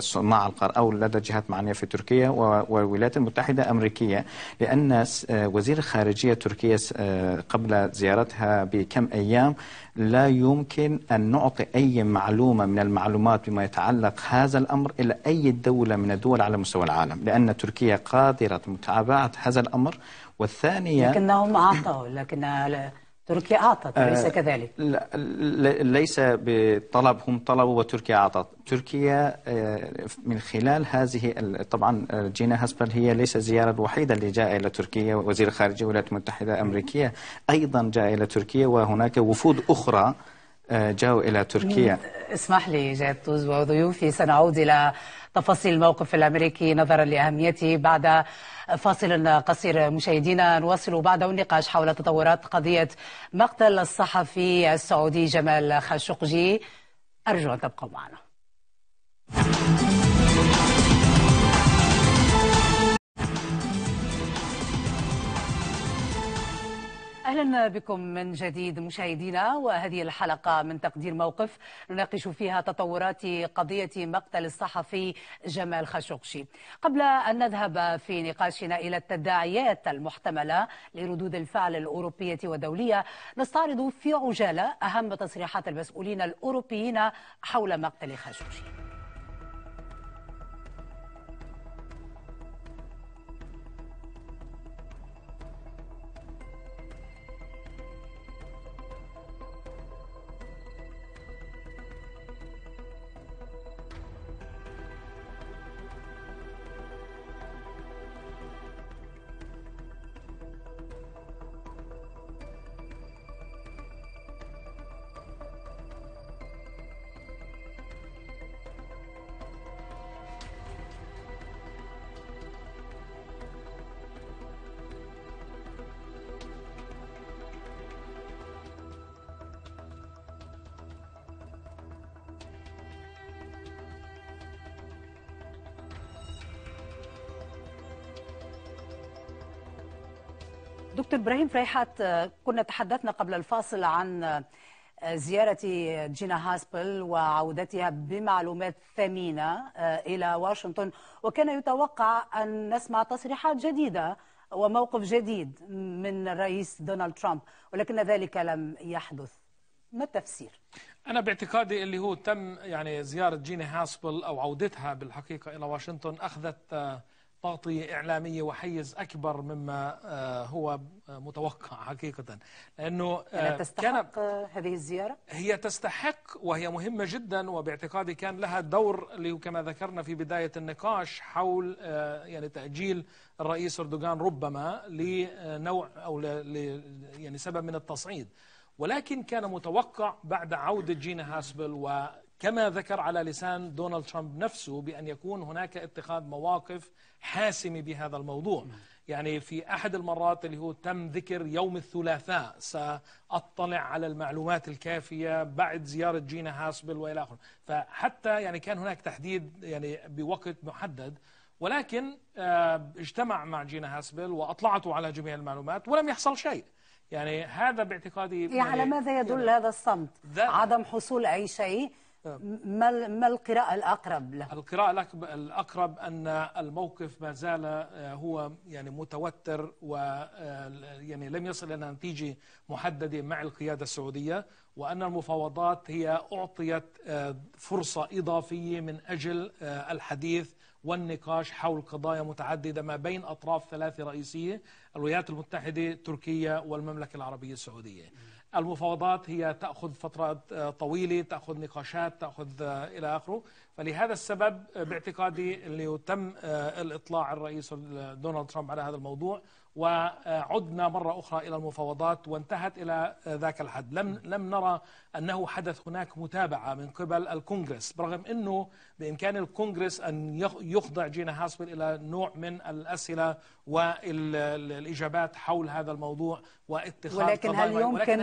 صناع القرار أو لدى جهات معنية في تركيا وولايات المتحدة الأمريكية لأن آه، وزير الخارجية تركيا آه، قبل زيارتها بكم أيام لا يمكن أن نعطي أي معلومة من المعلومات بما يتعلق هذا الأمر إلى أي دولة من الدول على مستوى العالم لأن تركيا قادرة متابعة هذا الأمر والثانية لكنهم أعطوا لكن تركيا أعطت أليس آه، كذلك؟ لا ليس هم طلبوا وتركيا أعطت تركيا آه، من خلال هذه طبعا آه، جينا هاسبل هي ليس الزيارة الوحيدة اللي جاء إلى تركيا وزير خارجية الولايات المتحدة الأمريكية أيضا جاء إلى تركيا وهناك وفود أخرى جاءوا إلى تركيا اسمح لي جاد توز وضيوفي سنعود إلى تفاصيل الموقف الأمريكي نظرا لأهميته بعد فاصل قصير مشاهدينا نواصل بعده النقاش حول تطورات قضية مقتل الصحفي السعودي جمال خاشقجي أرجو أن تبقوا معنا أهلا بكم من جديد مشاهدينا وهذه الحلقة من تقدير موقف نناقش فيها تطورات قضية مقتل الصحفي جمال خاشقشي قبل أن نذهب في نقاشنا إلى التداعيات المحتملة لردود الفعل الأوروبية والدوليه نستعرض في عجالة أهم تصريحات المسؤولين الأوروبيين حول مقتل خاشقشي إبراهيم فريحات كنا تحدثنا قبل الفاصل عن آه، زيارة جينا هاسبل وعودتها بمعلومات ثمينة آه، إلى واشنطن وكان يتوقع أن نسمع تصريحات جديدة وموقف جديد من الرئيس دونالد ترامب ولكن ذلك لم يحدث ما التفسير؟ أنا باعتقادي اللي هو تم يعني زيارة جيني هاسبل أو عودتها بالحقيقة إلى واشنطن أخذت آه، تغطية إعلامية وحيز أكبر مما آه، هو آه، متوقع حقيقة لأنه يعني آه، تستحق كان هذه الزيارة؟ هي تستحق وهي مهمة جدا وباعتقادي كان لها دور كما ذكرنا في بداية النقاش حول يعني تأجيل الرئيس أردوغان ربما لنوع أو يعني سبب من التصعيد ولكن كان متوقع بعد عودة جينا هاسبل كما ذكر على لسان دونالد ترامب نفسه بأن يكون هناك اتخاذ مواقف حاسمة بهذا الموضوع يعني في أحد المرات اللي هو تم ذكر يوم الثلاثاء سأطلع على المعلومات الكافية بعد زيارة جينا هاسبل وإلى آخره فحتى يعني كان هناك تحديد يعني بوقت محدد ولكن آه، اجتمع مع جينا هاسبل وأطلعته على جميع المعلومات ولم يحصل شيء يعني هذا باعتقادي يعني على يعني ماذا يدل يعني هذا الصمت عدم حصول أي شيء نعم. ما ما القراءة الأقرب له؟ القراءة الأقرب أن الموقف ما زال آه، هو يعني متوتر و آه، يعني لم يصل إلى نتيجة محددة مع القيادة السعودية وأن المفاوضات هي أعطيت آه، فرصة إضافية من أجل الحديث والنقاش حول قضايا متعددة ما بين أطراف ثلاثة رئيسية الولايات المتحدة تركيا والمملكة العربية السعودية المفاوضات هي تأخذ فترات آه، طويلة تأخذ نقاشات تأخذ آه، إلى آخره فلهذا السبب آه، باعتقادي اللي تم الإطلاع الرئيس دونالد ترامب على هذا الموضوع وعدنا مرة أخرى إلى المفاوضات وانتهت إلى ذاك الحد لم, لم نرى أنه حدث هناك متابعة من قبل الكونغرس برغم أنه بإمكان الكونغرس أن يخضع جينا هاسبل إلى نوع من الأسئلة والإجابات حول هذا الموضوع واتخاذ ولكن هل يمكن ولكن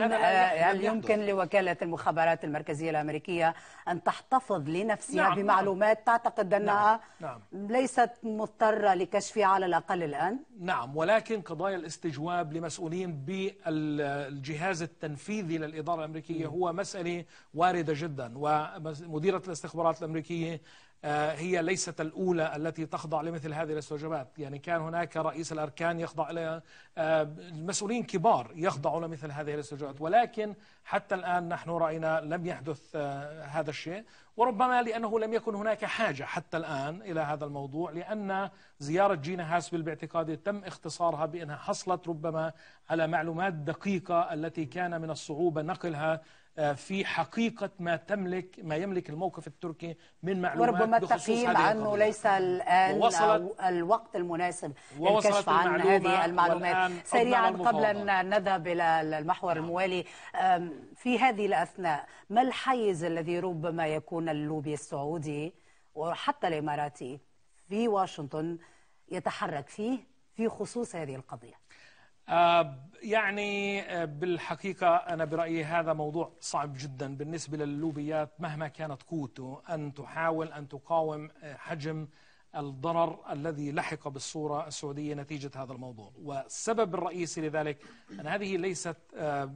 هل يمكن لوكالة المخابرات المركزية الأمريكية أن تحتفظ لنفسها نعم, نعم. بمعلومات نعم تعتقد أنها نعم نعم ليست مضطرة لكشفها على الأقل الآن؟ نعم ولكن قضايا الاستجواب لمسؤولين بالجهاز التنفيذي للإدارة الأمريكية هو مسألة واردة جدا ومديرة الاستخبارات الأمريكية آه، هي ليست الأولى التي تخضع لمثل هذه الاستجابات يعني كان هناك رئيس الأركان يخضع إلى آه، مسؤولين كبار يخضعوا لمثل هذه الاستجابات ولكن حتى الآن نحن رأينا لم يحدث آه، هذا الشيء وربما لأنه لم يكن هناك حاجة حتى الآن إلى هذا الموضوع لأن زيارة جينا هاسبل باعتقادي تم اختصارها بأنها حصلت ربما على معلومات دقيقة التي كان من الصعوبة نقلها آه، في حقيقة ما تملك ما يملك الموقف التركي من معلومات وربما التقييم عنه ليس الآن أو الوقت المناسب للكشف عن هذه المعلومات سريعا قبل أن نذهب إلى المحور نعم. الموالي في هذه الأثناء ما الحيز الذي ربما يكون اللوبي السعودي وحتى الإماراتي في واشنطن يتحرك فيه في خصوص هذه القضية آه، يعني آه، بالحقيقة أنا برأيي هذا موضوع صعب جدا بالنسبة للوبيات مهما كانت قوته أن تحاول أن تقاوم آه، حجم الضرر الذي لحق بالصورة السعودية نتيجة هذا الموضوع والسبب الرئيسي لذلك أن هذه ليست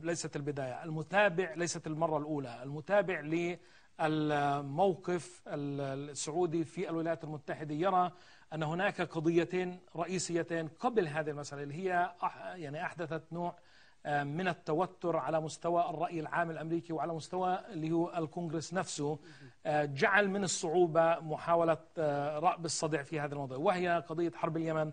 ليست البداية المتابع ليست المرة الأولى المتابع الموقف السعودي في الولايات المتحدة يرى أن هناك قضيتين رئيسيتين قبل هذه المسألة اللي هي يعني أحدثت نوع آه، من التوتر على مستوى الرأي العام الأمريكي وعلى مستوى اللي هو الكونغرس نفسه آه، جعل من الصعوبة محاولة آه، رأب الصدع في هذا الموضوع وهي قضية حرب اليمن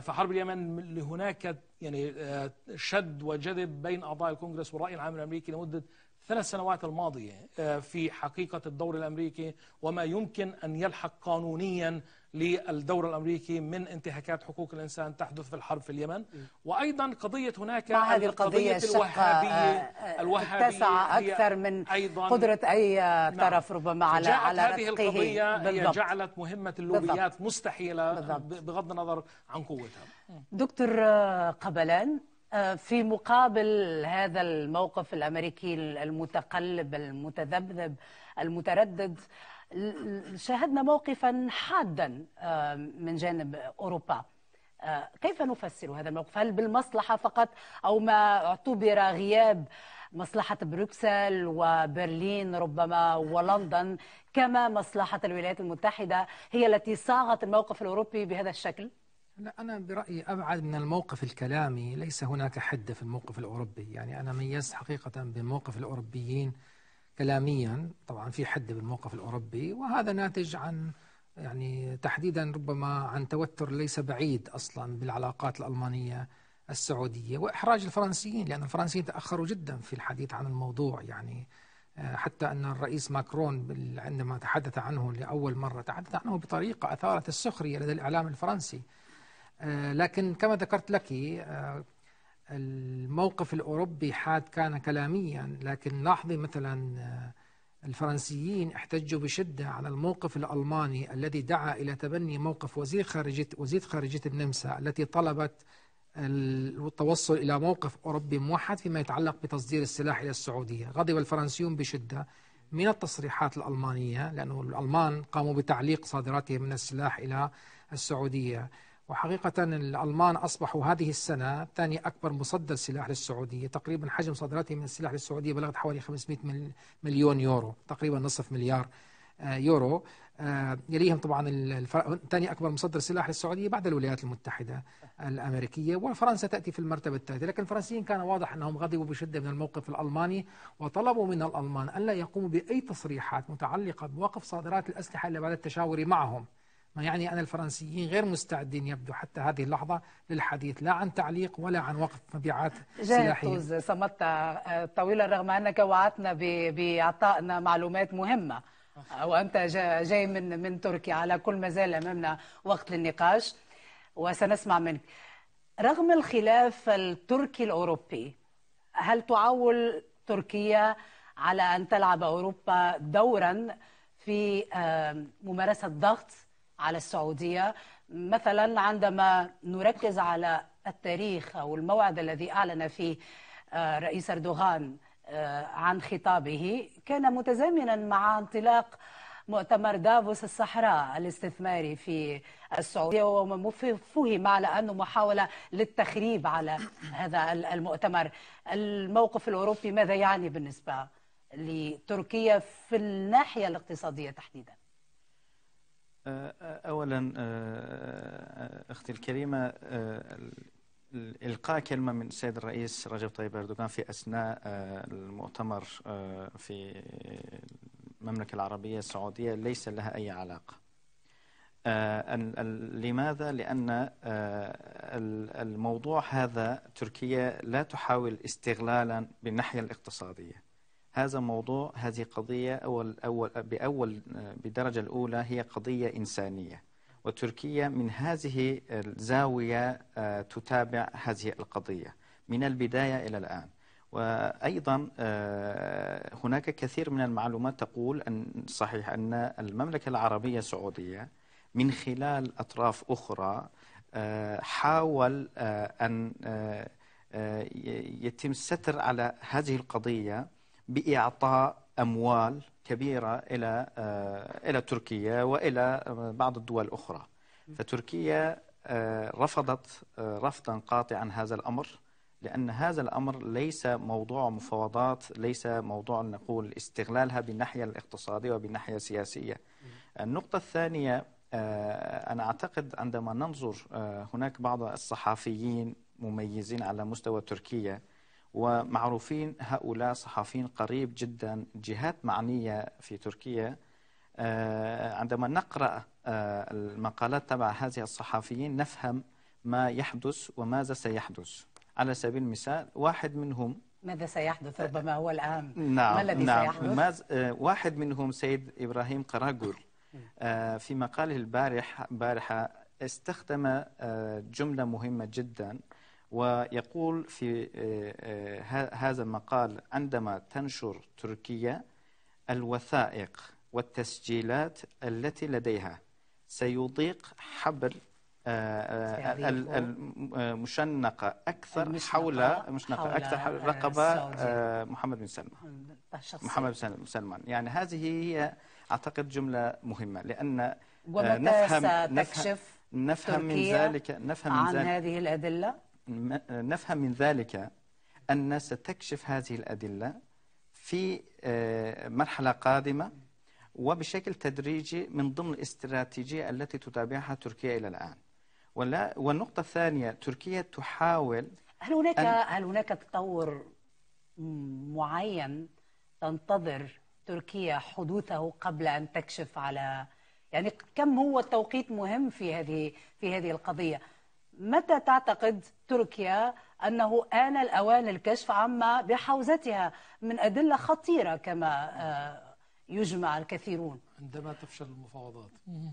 فحرب اليمن هناك يعني آه، شد وجذب بين أعضاء الكونجرس والرأي العام الأمريكي لمدة ثلاث سنوات الماضية آه، في حقيقة الدور الأمريكي وما يمكن أن يلحق قانونيا للدور الأمريكي من انتهاكات حقوق الإنسان تحدث في الحرب في اليمن وأيضا قضية هناك مع هذه القضية الوهابية آه، الوهابية اتسع أكثر من أيضاً قدرة أي نعم. طرف نعم ربما على على هذه القضية بالضبط. هي جعلت مهمة اللوبيات بالضبط مستحيلة بالضبط بغض النظر عن قوتها دكتور قبلان آه، في مقابل هذا الموقف الامريكي المتقلب المتذبذب المتردد شاهدنا موقفا حادا آه، من جانب اوروبا آه، كيف نفسر هذا الموقف هل بالمصلحه فقط او ما اعتبر غياب مصلحة بروكسل وبرلين ربما ولندن كما مصلحة الولايات المتحدة هي التي صاغت الموقف الأوروبي بهذا الشكل؟ لا أنا برأيي أبعد من الموقف الكلامي ليس هناك حدة في الموقف الأوروبي يعني أنا ميزت حقيقة بموقف الأوروبيين كلاميا طبعا في حدة بالموقف الأوروبي وهذا ناتج عن يعني تحديدا ربما عن توتر ليس بعيد أصلا بالعلاقات الألمانية السعودية وإحراج الفرنسيين لأن الفرنسيين تأخروا جدا في الحديث عن الموضوع يعني آه، حتى أن الرئيس ماكرون عندما تحدث عنه لأول مرة تحدث عنه بطريقة أثارت السخرية لدى الإعلام الفرنسي آه، لكن كما ذكرت لك آه، الموقف الأوروبي حاد كان كلاميا لكن لاحظي مثلا آه، الفرنسيين احتجوا بشدة على الموقف الألماني الذي دعا إلى تبني موقف وزير خارجية وزير خارجية النمسا التي طلبت التوصل إلى موقف أوروبي موحد فيما يتعلق بتصدير السلاح إلى السعودية غضب الفرنسيون بشدة من التصريحات الألمانية لأنه الألمان قاموا بتعليق صادراتهم من السلاح إلى السعودية وحقيقة الألمان أصبحوا هذه السنة ثاني أكبر مصدر سلاح للسعودية تقريبا حجم صادراتهم من السلاح للسعودية بلغت حوالي 500 مليون يورو تقريبا نصف مليار آه، يورو آه، يليهم طبعا ثاني اكبر مصدر سلاح للسعوديه بعد الولايات المتحده الامريكيه وفرنسا تاتي في المرتبه الثالثه، لكن الفرنسيين كان واضح انهم غضبوا بشده من الموقف الالماني وطلبوا من الالمان الا يقوموا باي تصريحات متعلقه بوقف صادرات الاسلحه الا بعد التشاور معهم. ما يعني أن الفرنسيين غير مستعدين يبدو حتى هذه اللحظة للحديث لا عن تعليق ولا عن وقف مبيعات سلاحية صمت آه، طويلا رغم أنك وعدتنا بإعطائنا معلومات مهمة آه، وأنت جاي من من تركيا على كل ما زال أمامنا وقت للنقاش وسنسمع منك رغم الخلاف التركي الأوروبي هل تعول تركيا على أن تلعب أوروبا دورا في آه، ممارسة ضغط على السعودية مثلا عندما نركز على التاريخ أو الموعد الذي أعلن فيه آه، رئيس أردوغان آه، عن خطابه كان متزامنا مع انطلاق مؤتمر دافوس الصحراء الاستثماري في السعودية وما فهم على أنه محاولة للتخريب على هذا المؤتمر الموقف الأوروبي ماذا يعني بالنسبة لتركيا في الناحية الاقتصادية تحديداً اولا اختي الكريمه القاء كلمه من السيد الرئيس رجب طيب اردوغان في اثناء المؤتمر في المملكه العربيه السعوديه ليس لها اي علاقه. لماذا؟ لان الموضوع هذا تركيا لا تحاول استغلالا بالناحيه الاقتصاديه. هذا موضوع هذه قضية أول أول بأول آه، بالدرجة الأولى هي قضية إنسانية وتركيا من هذه الزاوية آه، تتابع هذه القضية من البداية إلى الآن وأيضا آه، هناك كثير من المعلومات تقول أن صحيح أن المملكة العربية السعودية من خلال أطراف أخرى حاول أن يتم الستر على هذه القضية باعطاء اموال كبيره الى آه، الى تركيا والى آه، بعض الدول الاخرى فتركيا آه، رفضت رفضا قاطعا هذا الامر لان هذا الامر ليس موضوع مفاوضات ليس موضوع نقول استغلالها بالناحيه الاقتصاديه وبالناحيه السياسيه النقطه الثانيه انا اعتقد عندما ننظر هناك بعض الصحفيين مميزين على مستوى تركيا ومعروفين هؤلاء صحفيين قريب جدا جهات معنية في تركيا آه، عندما نقرأ آه، المقالات تبع هذه الصحفيين نفهم ما يحدث وماذا سيحدث على سبيل المثال واحد منهم ماذا سيحدث ربما هو الآن نعم ما الذي نعم سيحدث؟ آه، واحد منهم سيد إبراهيم قراجل في مقاله البارح بارحة استخدم جملة مهمة جدا ويقول في آه، آه، هذا المقال عندما تنشر تركيا الوثائق والتسجيلات التي لديها سيضيق حبل آه، المشنقة أكثر المشنقة حول مشنقة أكثر حول رقبة محمد بن سلمان محمد بن سلمان يعني هذه هي أعتقد جملة مهمة لأن ومتى نفهم ستكشف نفهم, نفهم من ذلك نفهم عن من ذلك هذه الأدلة نفهم من ذلك أن ستكشف هذه الأدلة في آه، مرحلة قادمة وبشكل تدريجي من ضمن الاستراتيجية التي تتابعها تركيا إلى الآن ولا والنقطة الثانية تركيا تحاول هل هناك هل هناك تطور معين تنتظر تركيا حدوثه قبل أن تكشف على يعني كم هو التوقيت مهم في هذه في هذه القضية متى تعتقد تركيا أنه آن الأوان الكشف عما بحوزتها من أدلة خطيرة كما آه، يجمع الكثيرون عندما تفشل المفاوضات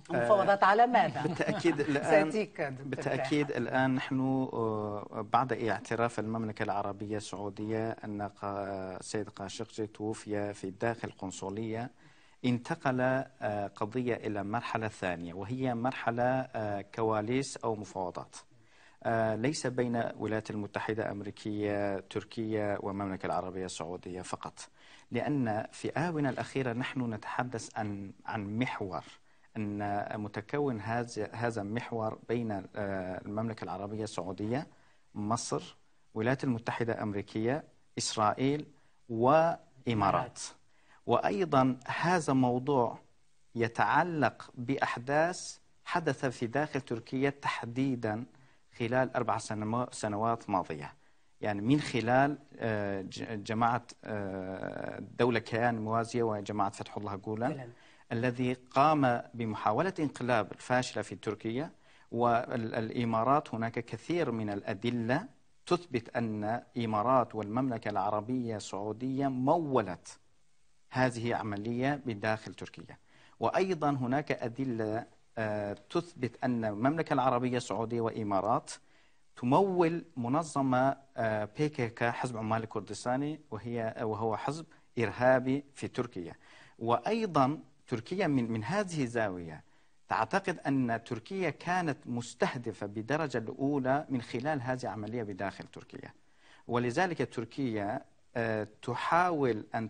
المفاوضات على ماذا؟ بالتأكيد الآن بالتأكيد الآن نحن آه، بعد اعتراف المملكة العربية السعودية أن السيد قاشقجي توفي في داخل القنصلية انتقل آه، قضية إلى مرحلة ثانية وهي مرحلة كواليس أو مفاوضات آه، ليس بين الولايات المتحدة الأمريكية تركيا والمملكة العربية السعودية فقط لأن في آونة الأخيرة نحن نتحدث عن عن محور أن متكون هذا هذا المحور بين آه، المملكة العربية السعودية مصر الولايات المتحدة الأمريكية إسرائيل وإمارات وأيضا هذا موضوع يتعلق بأحداث حدث في داخل تركيا تحديداً خلال أربع سنوات ماضية يعني من خلال آه، جماعة الدولة آه، كيان موازية وجماعة فتح الله جولان الذي قام بمحاولة انقلاب الفاشلة في تركيا والإمارات هناك كثير من الأدلة تثبت أن إمارات والمملكة العربية السعودية مولت هذه عملية بداخل تركيا وأيضا هناك أدلة آه، تثبت أن المملكة العربية السعودية وإمارات تمول منظمة بيكيكا آه، حزب عمال الكردستاني وهي وهو حزب إرهابي في تركيا وأيضا تركيا من من هذه الزاوية تعتقد أن تركيا كانت مستهدفة بدرجة الأولى من خلال هذه العملية بداخل تركيا ولذلك تركيا آه، تحاول أن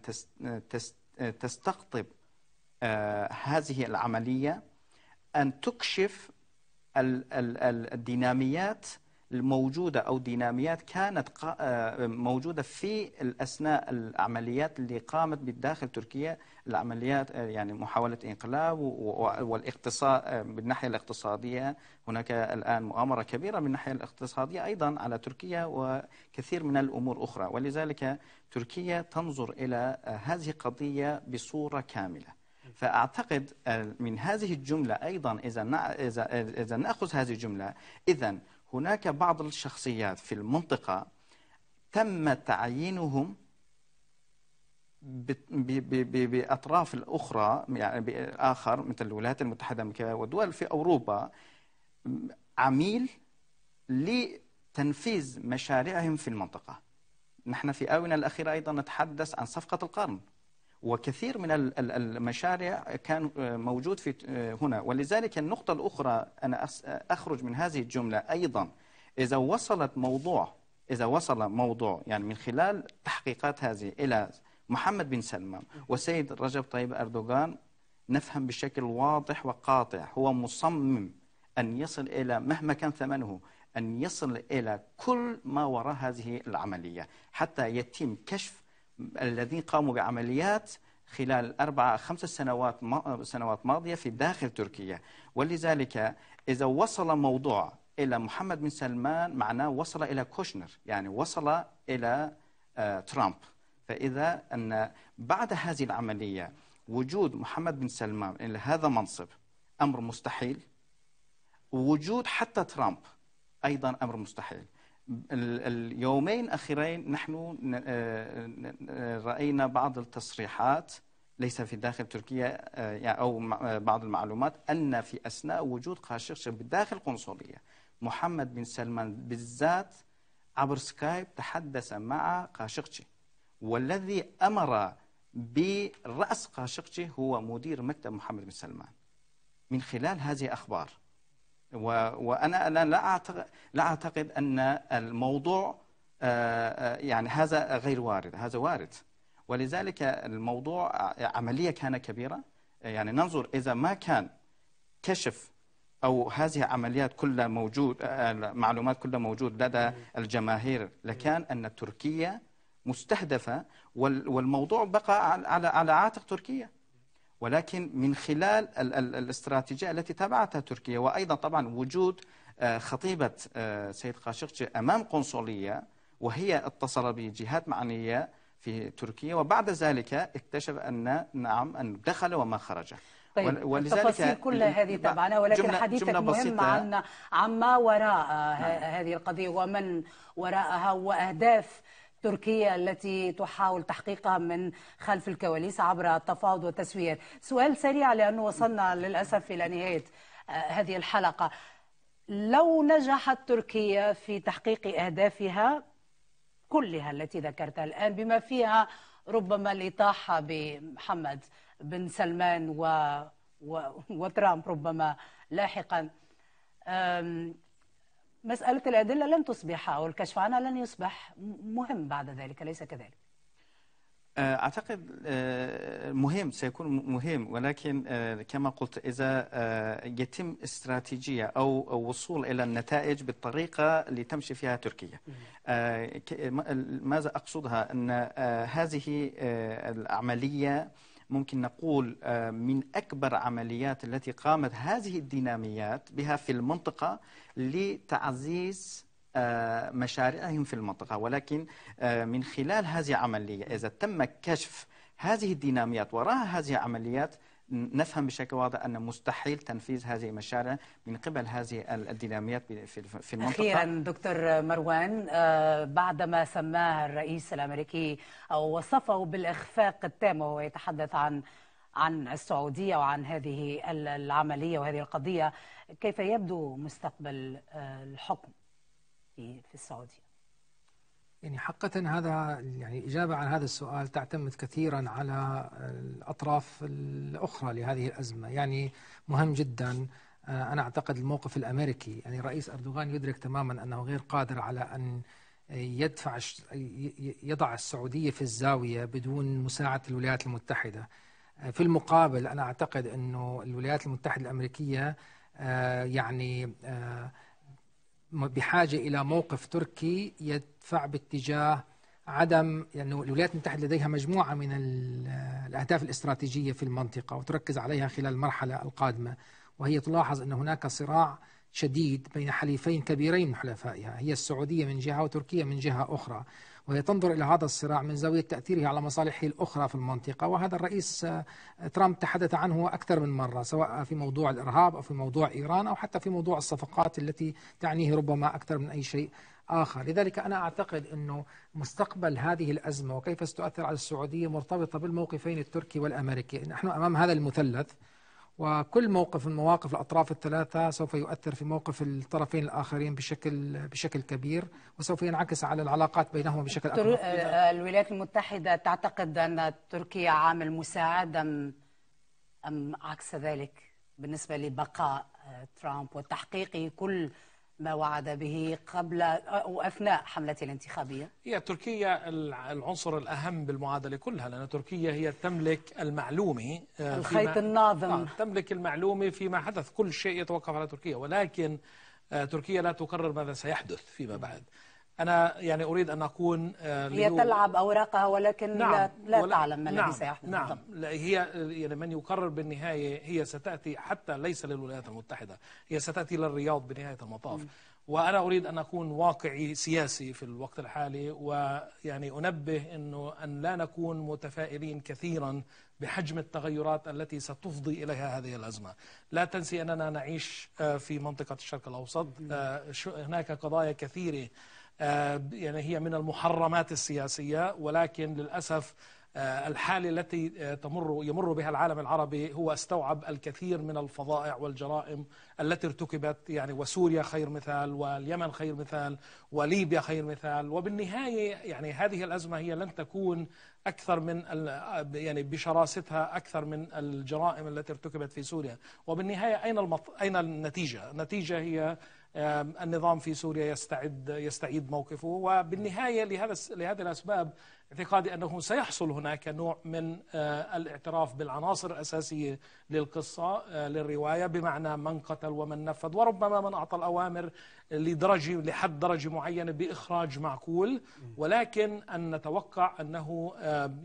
تستقطب هذه العملية أن تكشف الديناميات الموجودة أو ديناميات كانت آه، موجودة في أثناء العمليات اللي قامت بالداخل تركيا العمليات آه، يعني محاولة إنقلاب والاقتصاد آه، من الناحية الاقتصادية هناك الآن مؤامرة كبيرة من الناحية الاقتصادية أيضا على تركيا وكثير من الأمور أخرى ولذلك تركيا تنظر إلى هذه القضية بصورة كاملة فأعتقد من هذه الجملة أيضا إذا إذا نأخذ هذه الجملة إذا هناك بعض الشخصيات في المنطقة تم تعيينهم بأطراف الأخرى يعني آخر مثل الولايات المتحدة ودول في أوروبا عميل لتنفيذ مشاريعهم في المنطقة نحن في آونة الأخيرة أيضا نتحدث عن صفقة القرن وكثير من المشاريع كان آه، موجود في آه، هنا ولذلك النقطة الأخرى أنا آه، أخرج من هذه الجملة أيضا إذا وصلت موضوع إذا وصل موضوع يعني من خلال تحقيقات هذه إلى محمد بن سلمان والسيد رجب طيب أردوغان نفهم بشكل واضح وقاطع هو مصمم أن يصل إلى مهما كان ثمنه أن يصل إلى كل ما وراء هذه العملية حتى يتم كشف الذين قاموا بعمليات خلال أربعة خمسة سنوات سنوات ماضية في داخل تركيا ولذلك إذا وصل موضوع إلى محمد بن سلمان معناه وصل إلى كوشنر يعني وصل إلى آه، ترامب فإذا أن بعد هذه العملية وجود محمد بن سلمان إلى هذا منصب أمر مستحيل وجود حتى ترامب أيضا أمر مستحيل اليومين الاخيرين نحن آه، آه، رأينا بعض التصريحات ليس في داخل تركيا آه، يعني أو بعض المعلومات أن في أثناء وجود خاشقشي بداخل القنصلية محمد بن سلمان بالذات عبر سكايب تحدث مع خاشقجي والذي أمر برأس خاشقجي هو مدير مكتب محمد بن سلمان من خلال هذه الاخبار وأنا لا أعتقد, لا أعتقد أن الموضوع آه، آه، يعني هذا غير وارد هذا وارد ولذلك الموضوع عملية كان كبيرة يعني ننظر إذا ما كان كشف أو هذه عمليات كلها موجود المعلومات آه، كلها موجود لدى الجماهير لكان أن تركيا مستهدفة والموضوع بقى على على عاتق تركيا ولكن من خلال الاستراتيجية التي تبعتها تركيا وأيضا طبعا وجود آه، خطيبة آه، سيد قاشقجي أمام قنصلية وهي اتصل بجهات معنية في تركيا وبعد ذلك اكتشف أن نعم أن دخل وما خرج طيب ولذلك التفاصيل كل هذه تبعنا ولكن جملة حديثك جملة مهم عن عما وراء آه، نعم. هذه القضية ومن وراءها وأهداف تركيا التي تحاول تحقيقها من خلف الكواليس عبر التفاوض والتسويات سؤال سريع لأنه وصلنا للأسف إلى نهاية آه، هذه الحلقة لو نجحت تركيا في تحقيق أهدافها كلها التي ذكرتها الآن بما فيها ربما الإطاحة بمحمد بن سلمان و... و... وترامب ربما لاحقا مسألة الأدلة لن تصبح أو الكشف عنها لن يصبح مهم بعد ذلك ليس كذلك؟ آه، أعتقد آه، مهم سيكون مهم ولكن آه، كما قلت إذا يتم استراتيجية أو وصول إلى النتائج بالطريقة اللي تمشي فيها تركيا ماذا أقصدها أن هذه العملية ممكن نقول آه، من أكبر عمليات التي قامت هذه الديناميات بها في المنطقة لتعزيز آه، مشاريعهم في المنطقة ولكن آه، من خلال هذه العملية إذا تم كشف هذه الديناميات وراء هذه العمليات نفهم بشكل واضح أن مستحيل تنفيذ هذه المشاريع من قبل هذه الديناميات في المنطقة أخيرا دكتور مروان آه، بعدما سماه الرئيس الأمريكي أو وصفه بالإخفاق التام وهو يتحدث عن عن السعودية وعن هذه العملية وهذه القضية كيف يبدو مستقبل آه، الحكم في السعودية يعني حقا هذا يعني إجابة عن هذا السؤال تعتمد كثيرا على الأطراف الأخرى لهذه الأزمة يعني مهم جدا آه، أنا أعتقد الموقف الأمريكي يعني رئيس أردوغان يدرك تماما أنه غير قادر على أن يدفع يضع السعودية في الزاوية بدون مساعدة الولايات المتحدة آه، في المقابل أنا أعتقد أنه الولايات المتحدة الأمريكية آه، يعني بحاجه الى موقف تركي يدفع باتجاه عدم يعني الولايات المتحده لديها مجموعه من الاهداف الاستراتيجيه في المنطقه وتركز عليها خلال المرحله القادمه وهي تلاحظ ان هناك صراع شديد بين حليفين كبيرين من حلفائها هي السعوديه من جهه وتركيا من جهه اخرى وهي تنظر إلى هذا الصراع من زاوية تأثيره على مصالحه الأخرى في المنطقة وهذا الرئيس آه، ترامب تحدث عنه أكثر من مرة سواء في موضوع الإرهاب أو في موضوع إيران أو حتى في موضوع الصفقات التي تعنيه ربما أكثر من أي شيء آخر لذلك أنا أعتقد أنه مستقبل هذه الأزمة وكيف ستؤثر على السعودية مرتبطة بالموقفين التركي والأمريكي نحن أمام هذا المثلث وكل موقف من مواقف الأطراف الثلاثة سوف يؤثر في موقف الطرفين الآخرين بشكل بشكل كبير وسوف ينعكس على العلاقات بينهما بشكل أكبر آه، الولايات المتحدة تعتقد أن تركيا عامل مساعد أم أم عكس ذلك بالنسبة لبقاء آه، ترامب وتحقيق كل ما وعد به قبل أو أثناء حملته الانتخابية؟ هي تركيا العنصر الأهم بالمعادلة كلها لأن تركيا هي تملك المعلومة آه، الخيط الناظم آه، تملك المعلومة فيما حدث كل شيء يتوقف على تركيا ولكن آه، تركيا لا تقرر ماذا سيحدث فيما بعد أنا يعني أريد أن أكون آه، هي تلعب أوراقها ولكن نعم لا, لا ولا تعلم ما نعم الذي سيحدث نعم لا هي يعني من يقرر بالنهاية هي ستأتي حتى ليس للولايات المتحدة هي ستأتي للرياض بنهاية المطاف م. وأنا أريد أن أكون واقعي سياسي في الوقت الحالي ويعني أنبه أنه أن لا نكون متفائلين كثيرا بحجم التغيرات التي ستفضي إليها هذه الأزمة لا تنسي أننا نعيش آه، في منطقة الشرق الأوسط آه، هناك قضايا كثيرة آه، يعني هي من المحرمات السياسية ولكن للأسف آه، الحالة التي آه، تمر يمر بها العالم العربي هو استوعب الكثير من الفظائع والجرائم التي ارتكبت يعني وسوريا خير مثال واليمن خير مثال وليبيا خير مثال وبالنهاية يعني هذه الأزمة هي لن تكون أكثر من يعني بشراستها أكثر من الجرائم التي ارتكبت في سوريا وبالنهاية أين أين النتيجة؟ النتيجة هي النظام في سوريا يستعد يستعيد موقفه وبالنهاية لهذا لهذه الأسباب اعتقادي أنه سيحصل هناك نوع من آه، الاعتراف بالعناصر الأساسية للقصة آه، للرواية بمعنى من قتل ومن نفذ وربما من أعطى الأوامر لدرجة لحد درجة معينة بإخراج معقول ولكن أن نتوقع أنه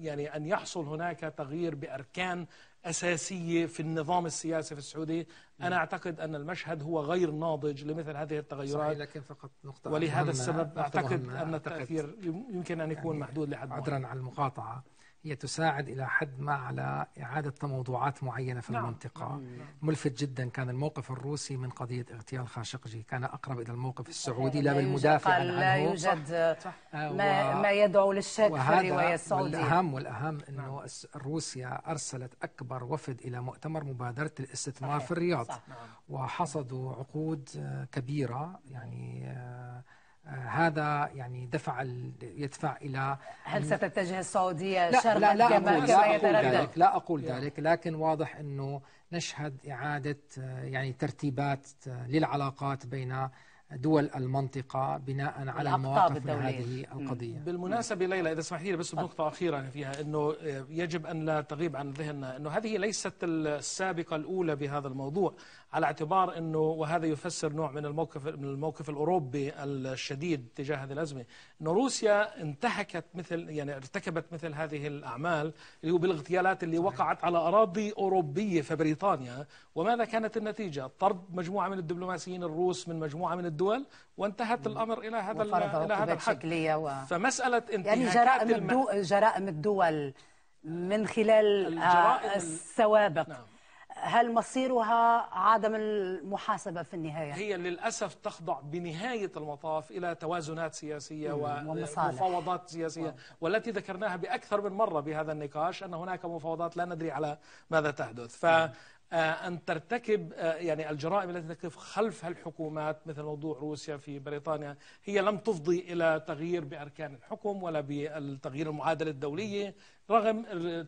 يعني أن يحصل هناك تغيير بأركان أساسية في النظام السياسي في السعودية أنا نعم. أعتقد أن المشهد هو غير ناضج لمثل هذه التغيرات صحيح لكن فقط نقطة ولهذا السبب أعتقد أن التأثير يمكن أن يكون يعني محدود لحد عذرا على المقاطعة هي تساعد إلى حد ما على إعادة موضوعات معينة في نعم. المنطقة نعم. ملفت جدا كان الموقف الروسي من قضية اغتيال خاشقجي كان أقرب إلى الموقف السعودي لا بالمدافع عنه لا يوجد آه، ما, ما يدعو للشك في الرواية السعودية والأهم والأهم أنه نعم. روسيا أرسلت أكبر وفد إلى مؤتمر مبادرة الاستثمار صحيح. في الرياض صح. نعم. وحصدوا عقود آه، كبيرة يعني آه، هذا يعني دفع يدفع الى هل ستتجه السعوديه لا شرقا لا لا كما كما يتردد لا أقول ذلك لا أقول ذلك لكن واضح انه نشهد اعاده آه، يعني ترتيبات آه، للعلاقات بين دول المنطقة بناء على مواقف هذه القضية بالمناسبة ليلى إذا سمحت لي بس نقطة أخيرة فيها أنه آه، يجب أن لا تغيب عن ذهننا أنه هذه ليست السابقة الأولى بهذا الموضوع على اعتبار انه وهذا يفسر نوع من الموقف من الموقف الاوروبي الشديد تجاه هذه الازمه، انه روسيا انتهكت مثل يعني ارتكبت مثل هذه الاعمال اللي هو بالاغتيالات اللي وقعت على اراضي اوروبيه في بريطانيا، وماذا كانت النتيجه؟ طرد مجموعه من الدبلوماسيين الروس من مجموعه من الدول وانتهت الامر الى هذا الى هذا الحد. و... فمساله يعني انتهاكات يعني جرائم الدول من خلال آه، السوابق نعم. هل مصيرها عدم المحاسبة في النهاية؟ هي للأسف تخضع بنهاية المطاف إلى توازنات سياسية ومفاوضات سياسية والتي ذكرناها بأكثر من مرة بهذا النقاش أن هناك مفاوضات لا ندري على ماذا تحدث ف آه، أن ترتكب آه، يعني الجرائم التي ترتكب خلفها الحكومات مثل موضوع روسيا في بريطانيا هي لم تفضي إلى تغيير بأركان الحكم ولا بالتغيير المعادلة الدولية رغم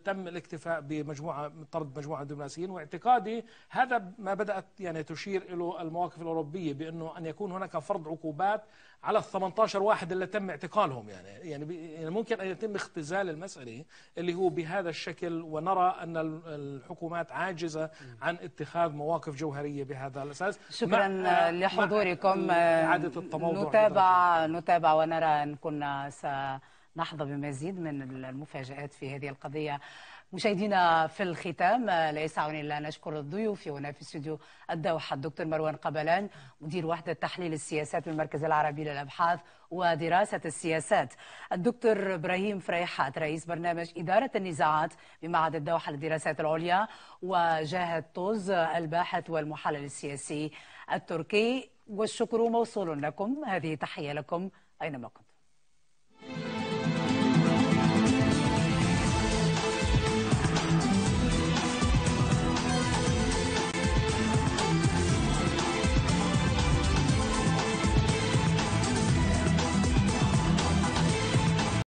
تم الاكتفاء بمجموعه طرد مجموعه من الدبلوماسيين واعتقادي هذا ما بدات يعني تشير له المواقف الاوروبيه بانه ان يكون هناك فرض عقوبات على ال 18 واحد اللي تم اعتقالهم يعني يعني, يعني ممكن ان يتم اختزال المساله اللي هو بهذا الشكل ونرى ان الحكومات عاجزه عن اتخاذ مواقف جوهريه بهذا الاساس شكرا مع آه، لحضوركم مع اعاده التموضع نتابع نتابع ونرى ان كنا س نحظى بمزيد من المفاجآت في هذه القضية مشاهدينا في الختام لا يسعني الا نشكر الضيوف هنا في استوديو الدوحه الدكتور مروان قبلان مدير وحده تحليل السياسات بالمركز العربي للابحاث ودراسه السياسات الدكتور ابراهيم فريحات رئيس برنامج اداره النزاعات بمعهد الدوحه للدراسات العليا وجاهد طوز الباحث والمحلل السياسي التركي والشكر موصول لكم هذه تحيه لكم اينما كنتم